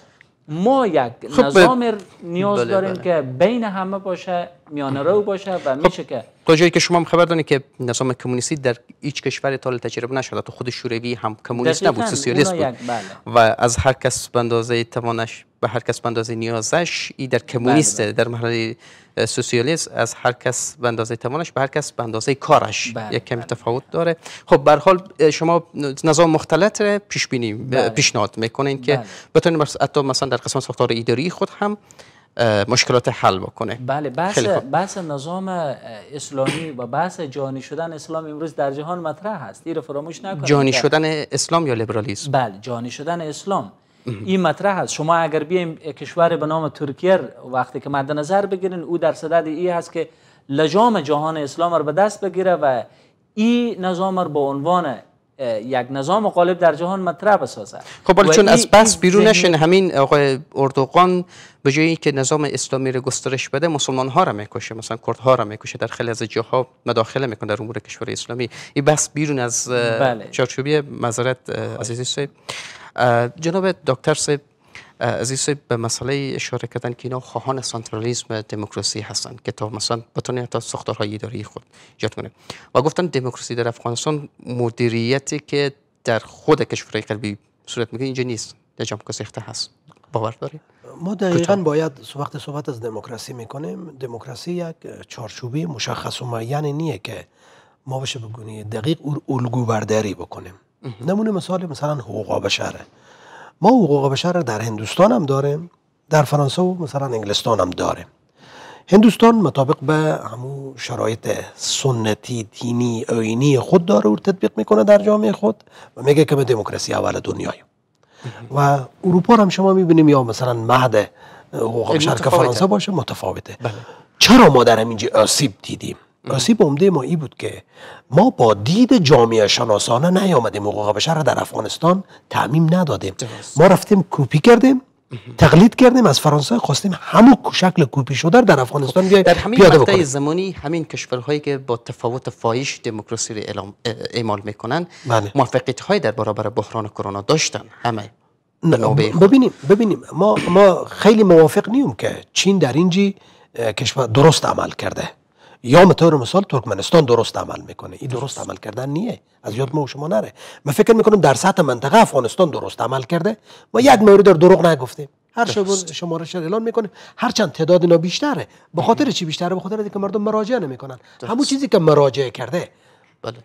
ما یک خب، نظام بله، نیاز بله، داریم بله. که بین همه باشه میانه رو باشه و خب، میشه که تا جایی که شما خبر که نظام کمونیستی در هیچ کشور تا تجربه نشد تو خود شوروی هم کمونیست نبود سوسیالیست بود بله. و از هر کس به توانش به هر کس به نیازش ای در بله، کمونیست بله. در مرحله سوسیالیست از هر کس به توانش به هر کس به اندازه کارش یک کمی تفاوت داره خب به حال شما نظام مختلط را پیش بینی پیشنهاد میکنین که بله. حتی مثلا در قسمت ساختار اداری خود هم مشکلات حل بکنه بله بحث بحث نظام اسلامی و بحث جانی شدن اسلام امروز در جهان مطرح هست این فراموش نکنید جانی شدن اسلام یا لیبرالیسم بله جانی شدن اسلام این مطرح هست شما اگر بیایم کشور به نام ترکیه وقتی که مد نظر بگیرین او در صدد ای هست که لجام جهان اسلام رو به دست بگیره و این نظام رو به عنوان یک نظام قالب در جهان مطرح بسازد خب ولی چون از بس بیرون نشین همین آقای اردوغان به جای که نظام اسلامی را گسترش بده مسلمان ها را میکشه مثلا کرد ها را میکشه در خیلی از جاها مداخله میکنه در امور کشور اسلامی این بس بیرون از بله. چارچوبی مزارت عزیزی صاحب جناب دکتر صاحب از این به مسئله اشاره کردن که اینا خواهان سانترالیزم دموکراسی هستند که تا مثلا بتونه حتی ساختارهای اداری خود ایجاد کنه و گفتن دموکراسی در افغانستان مدیریتی که در خود کشورهای غربی صورت میگیره اینجا نیست در جمهوری هست باور داری؟ ما دقیقا باید وقت صحبت از دموکراسی میکنیم دموکراسی یک چارچوبی مشخص و معین نیه که ما بشه بگونی دقیق الگو برداری بکنیم نمونه مثال مثلا حقوق بشره ما حقوق بشر در هندوستان هم داریم در فرانسه و مثلا انگلستان هم داریم هندوستان مطابق به همو شرایط سنتی دینی آینی خود داره و تطبیق میکنه در جامعه خود و میگه که به دموکراسی اول دنیاییم و اروپا هم شما میبینیم یا مثلا مهد حقوق بشر که فرانسه باشه متفاوته بله. چرا ما در همینجا آسیب دیدیم آسیب عمده ما ای بود که ما با دید جامعه شناسانه نیامدیم حقوق بشر در افغانستان تعمیم ندادیم ما رفتیم کوپی کردیم تقلید کردیم از فرانسه خواستیم همون شکل کوپی شده در افغانستان بیا خب، در همین مقطع زمانی همین کشورهایی که با تفاوت فایش دموکراسی اعمال میکنن بله. موفقیت های در برابر بحران کرونا داشتن همه ببینیم ببینیم ما ما خیلی موافق نیم که چین در اینجی کشور درست عمل کرده یا مطور مثال ترکمنستان درست عمل میکنه این درست عمل کردن نیه از یاد ما و شما نره من فکر میکنم در سطح منطقه افغانستان درست عمل کرده ما یک مورد در دروغ نگفتیم هر شب شماره شد اعلان میکنه هر چند تعداد اینا بیشتره به خاطر چی بیشتره به خاطر اینکه مردم مراجعه نمیکنن همون چیزی که مراجعه کرده بله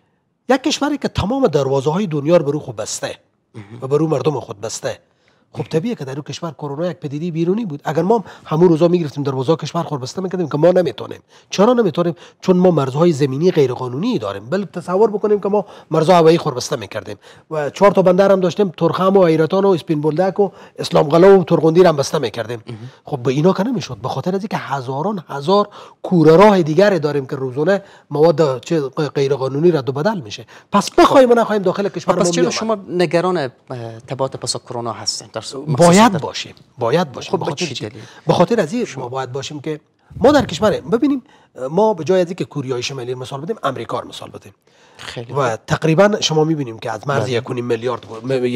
یک کشوری که تمام دروازه های دنیا رو به رو خود بسته و به رو مردم خود بسته خب طبیعیه که در کشور کرونا یک پدیده بیرونی بود اگر ما همون روزا میگرفتیم در بازار کشور خور بسته میکردیم که ما نمیتونیم چرا نمیتونیم چون ما مرزهای زمینی غیر قانونی داریم بل تصور بکنیم که ما مرزهای هوایی خور بسته میکردیم و چهار تا بندر هم داشتیم ترخم و ایرتان و اسپین بولدک و اسلام قلا و ترقندی هم بسته میکردیم خب به اینا که نمیشد به خاطر از اینکه هزاران هزار کوره راه دیگری داریم که روزانه مواد چه غیر قانونی رد و بدل میشه پس بخوایم نخواهیم داخل کشور پس چرا شما نگران تبات پس کرونا هستید باید باشیم باید باشیم خب بخاطر چی به خاطر از شما باید باشیم که ما در کشور ببینیم ما به جای از اینکه کوریای شمالی مثال بدیم امریکا مثال بدیم خیلی و تقریبا شما میبینیم که از مرز 1.5 بله. میلیارد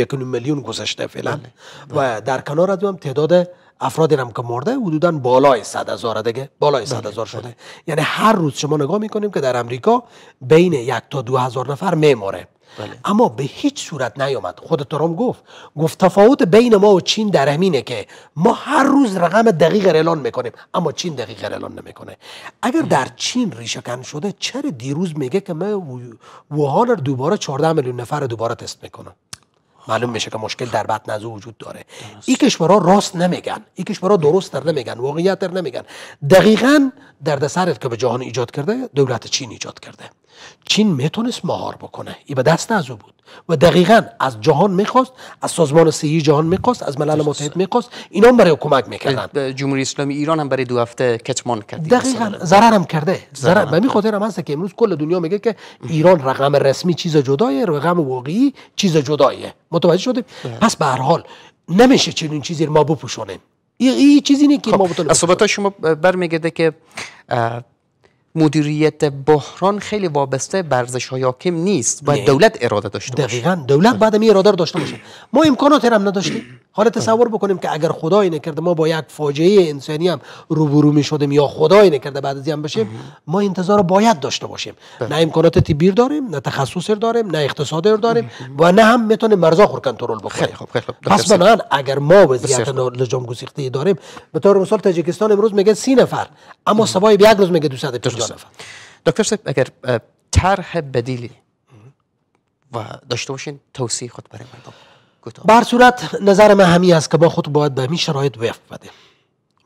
1.5 میلیون گذشته فعلا بله، و بله. در کنار از هم تعداد افرادی هم که مرده حدودا بالای 100 هزار دیگه بالای 100 هزار شده یعنی هر روز شما نگاه میکنیم که در امریکا بین یک تا دو هزار نفر میمیره بله. اما به هیچ صورت نیامد خود ترامپ گفت گفت تفاوت بین ما و چین در همینه که ما هر روز رقم دقیق اعلان میکنیم اما چین دقیق اعلان نمیکنه اگر در چین ریشکن شده چرا دیروز میگه که من ووهان دوباره 14 میلیون نفر دوباره تست میکنم معلوم میشه که مشکل در بطن از وجود داره این کشورها راست نمیگن این کشورها درست در نمیگن واقعیت در نمیگن دقیقا دسرت که به جهان ایجاد کرده دولت چین ایجاد کرده چین میتونست مهار بکنه ای به دست از بود و دقیقا از جهان میخواست از سازمان صحی جهان میخواست از ملل متحد میخواست اینا هم برای کمک میکردن جمهوری اسلامی ایران هم برای دو هفته کتمان کرد دقیقا ضرر هم کرده ضرر به خاطر هم هست که امروز کل دنیا میگه که ایران رقم رسمی چیز جدایه رقم واقعی چیز جدایه متوجه شدیم پس به هر حال نمیشه چنین چیزی ما بپوشونیم این چیزی نیست که خب، ما بتونیم شما برمیگرده که مدیریت بحران خیلی وابسته برزش های حاکم نیست باید دولت اراده داشته باشه دقیقا دولت بعد می اراده داشته باشه ما امکانات هم نداشتیم حالا خب. تصور بکنیم که اگر خدای نکرده ما با یک فاجعه انسانی هم روبرو می شدیم یا خدای نکرده بعد از این بشیم ما انتظار باید داشته باشیم بله. نه امکانات تیبیر داریم نه تخصص داریم نه اقتصاد داریم و نه هم میتونه مرزا خور کنترل بکنه خیلی خوب خیلی خوب پس اگر ما وضعیت لجام گسیخته داریم به طور مثال تاجیکستان امروز میگه 30 نفر اما سوای یک روز میگه 200 دکتر صاحب اگر طرح بدیلی و داشته باشین توصیه خود برای بر صورت نظر من همی است که با خود باید به همین شرایط وقف بده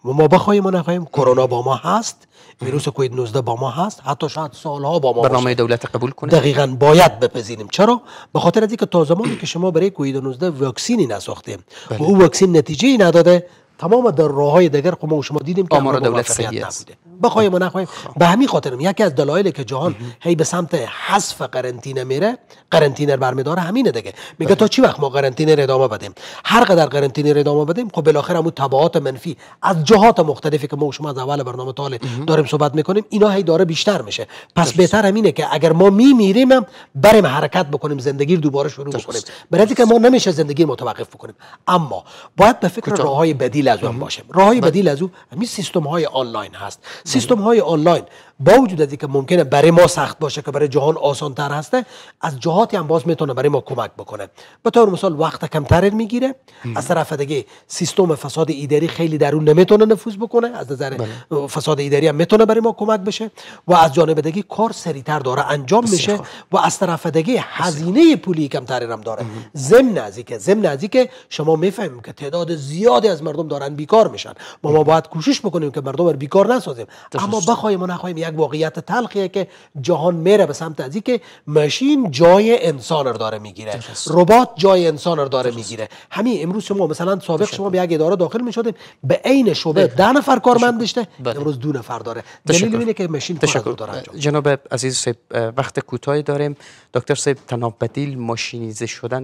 و ما بخوایم و نخواهیم کرونا با ما هست ویروس کوید 19 با ما هست حتی شاید سالها با ما برنامه دولت قبول کنه دقیقا باید بپذیریم چرا به خاطر اینکه تا زمانی که شما برای کوید 19 واکسینی نساختیم بله. و او واکسین نتیجه ای نداده تمام های دیگر خب ما شما دیدیم که آمار دولت صحیح است بخوایم خب. و نخوایم به همین خاطر یکی از دلایلی که جهان هی به سمت حذف قرنطینه میره قرنطینه برمیداره همینه دیگه میگه بله. تا چی وقت ما قرنطینه ادامه بدیم هر قدر قرنطینه ادامه بدیم خب بالاخره هم تبعات منفی از جهات مختلفی که ما شما از اول برنامه تا داریم صحبت میکنیم اینا هی داره بیشتر میشه پس بهتر همینه که اگر ما میمیریم بریم حرکت بکنیم زندگی رو دوباره شروع بکنیم برای که ما نمیشه زندگی متوقف بکنیم اما باید به فکر راههای بدیل بدیل از اون باشه راه بله. بدیل از اون همین سیستم های آنلاین هست بله. سیستم های آنلاین با وجود از اینکه ممکنه برای ما سخت باشه که برای جهان آسان تر هسته از جهاتی هم باز میتونه برای ما کمک بکنه به طور مثال وقت کمتر میگیره از طرف دیگه سیستم فساد اداری خیلی درون نمیتونه نفوذ بکنه از نظر بله. فساد اداری هم میتونه برای ما کمک بشه و از جانب دیگه کار سریعتر داره انجام میشه و از طرف دیگه هزینه پولی کمتری هم داره ضمن از اینکه ضمن از اینکه شما میفهمیم که تعداد زیادی از مردم دارن بیکار میشن ما ما باید کوشش بکنیم که مردم رو بیکار نسازیم اما بخوایم و نخوایم یک واقعیت تلخیه که جهان میره به سمت از که ماشین جای انسان رو داره میگیره ربات جای انسان رو داره میگیره همین امروز شما مثلا سابق شما به یک اداره داخل میشدیم به عین شعبه ده نفر کارمند داشته بله. امروز دو نفر داره دلیل اینه که ماشین کار داره جناب عزیز سیب وقت کوتاهی داریم دکتر سیب تناب بدیل ماشینیزه شدن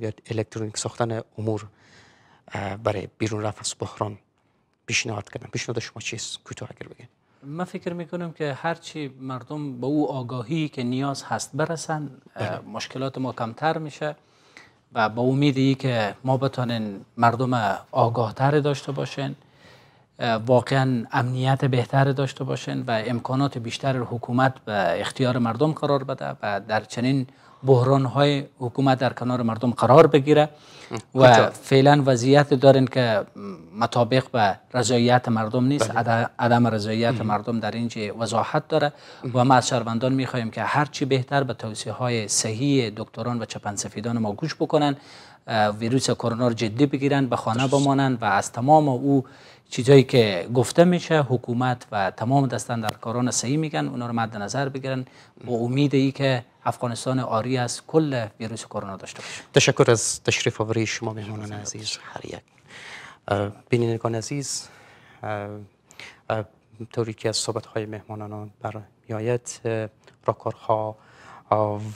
یا الکترونیک ساختن امور برای بیرون رفت از بحران پیشنهاد کردن پیشنهاد شما چیست کوتاه اگر ما فکر میکنم که هرچی مردم به او آگاهی که نیاز هست برسن بله. مشکلات ما کمتر میشه و با امیدی که ما بتانین مردم آگاه تر داشته باشین واقعا امنیت بهتر داشته باشین و امکانات بیشتر حکومت به اختیار مردم قرار بده و در چنین بحران های حکومت در کنار مردم قرار بگیره و خب فعلا وضعیت دارن که مطابق به رضایت مردم نیست بله. عدم رضایت مردم در اینجا وضاحت داره و ما از شهروندان میخواهیم که هرچی بهتر به توصیه های صحیح دکتران و سفیدان ما گوش بکنن ویروس کرونا رو جدی بگیرن به خانه بمانند و از تمام او چیزایی که گفته میشه حکومت و تمام دستان در کاران صحیح میگن اونا رو مد نظر بگیرن با امید ای که افغانستان آری از کل ویروس کرونا داشته باشه تشکر از تشریف آوری شما مهمانان عزیز هر یک بینندگان عزیز طوری که از صحبت های مهمانان میآید راکارها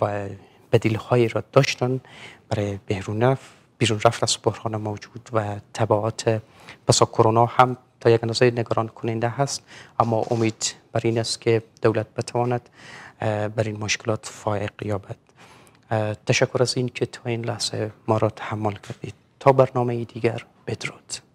و بدیل هایی را داشتن برای بهرون بیرون رفت از بحران موجود و تبعات پسا کرونا هم تا یک اندازه نگران کننده هست اما امید بر این است که دولت بتواند بر این مشکلات فائق یابد تشکر از این که تو این لحظه ما را تحمل کردید تا برنامه دیگر بدرود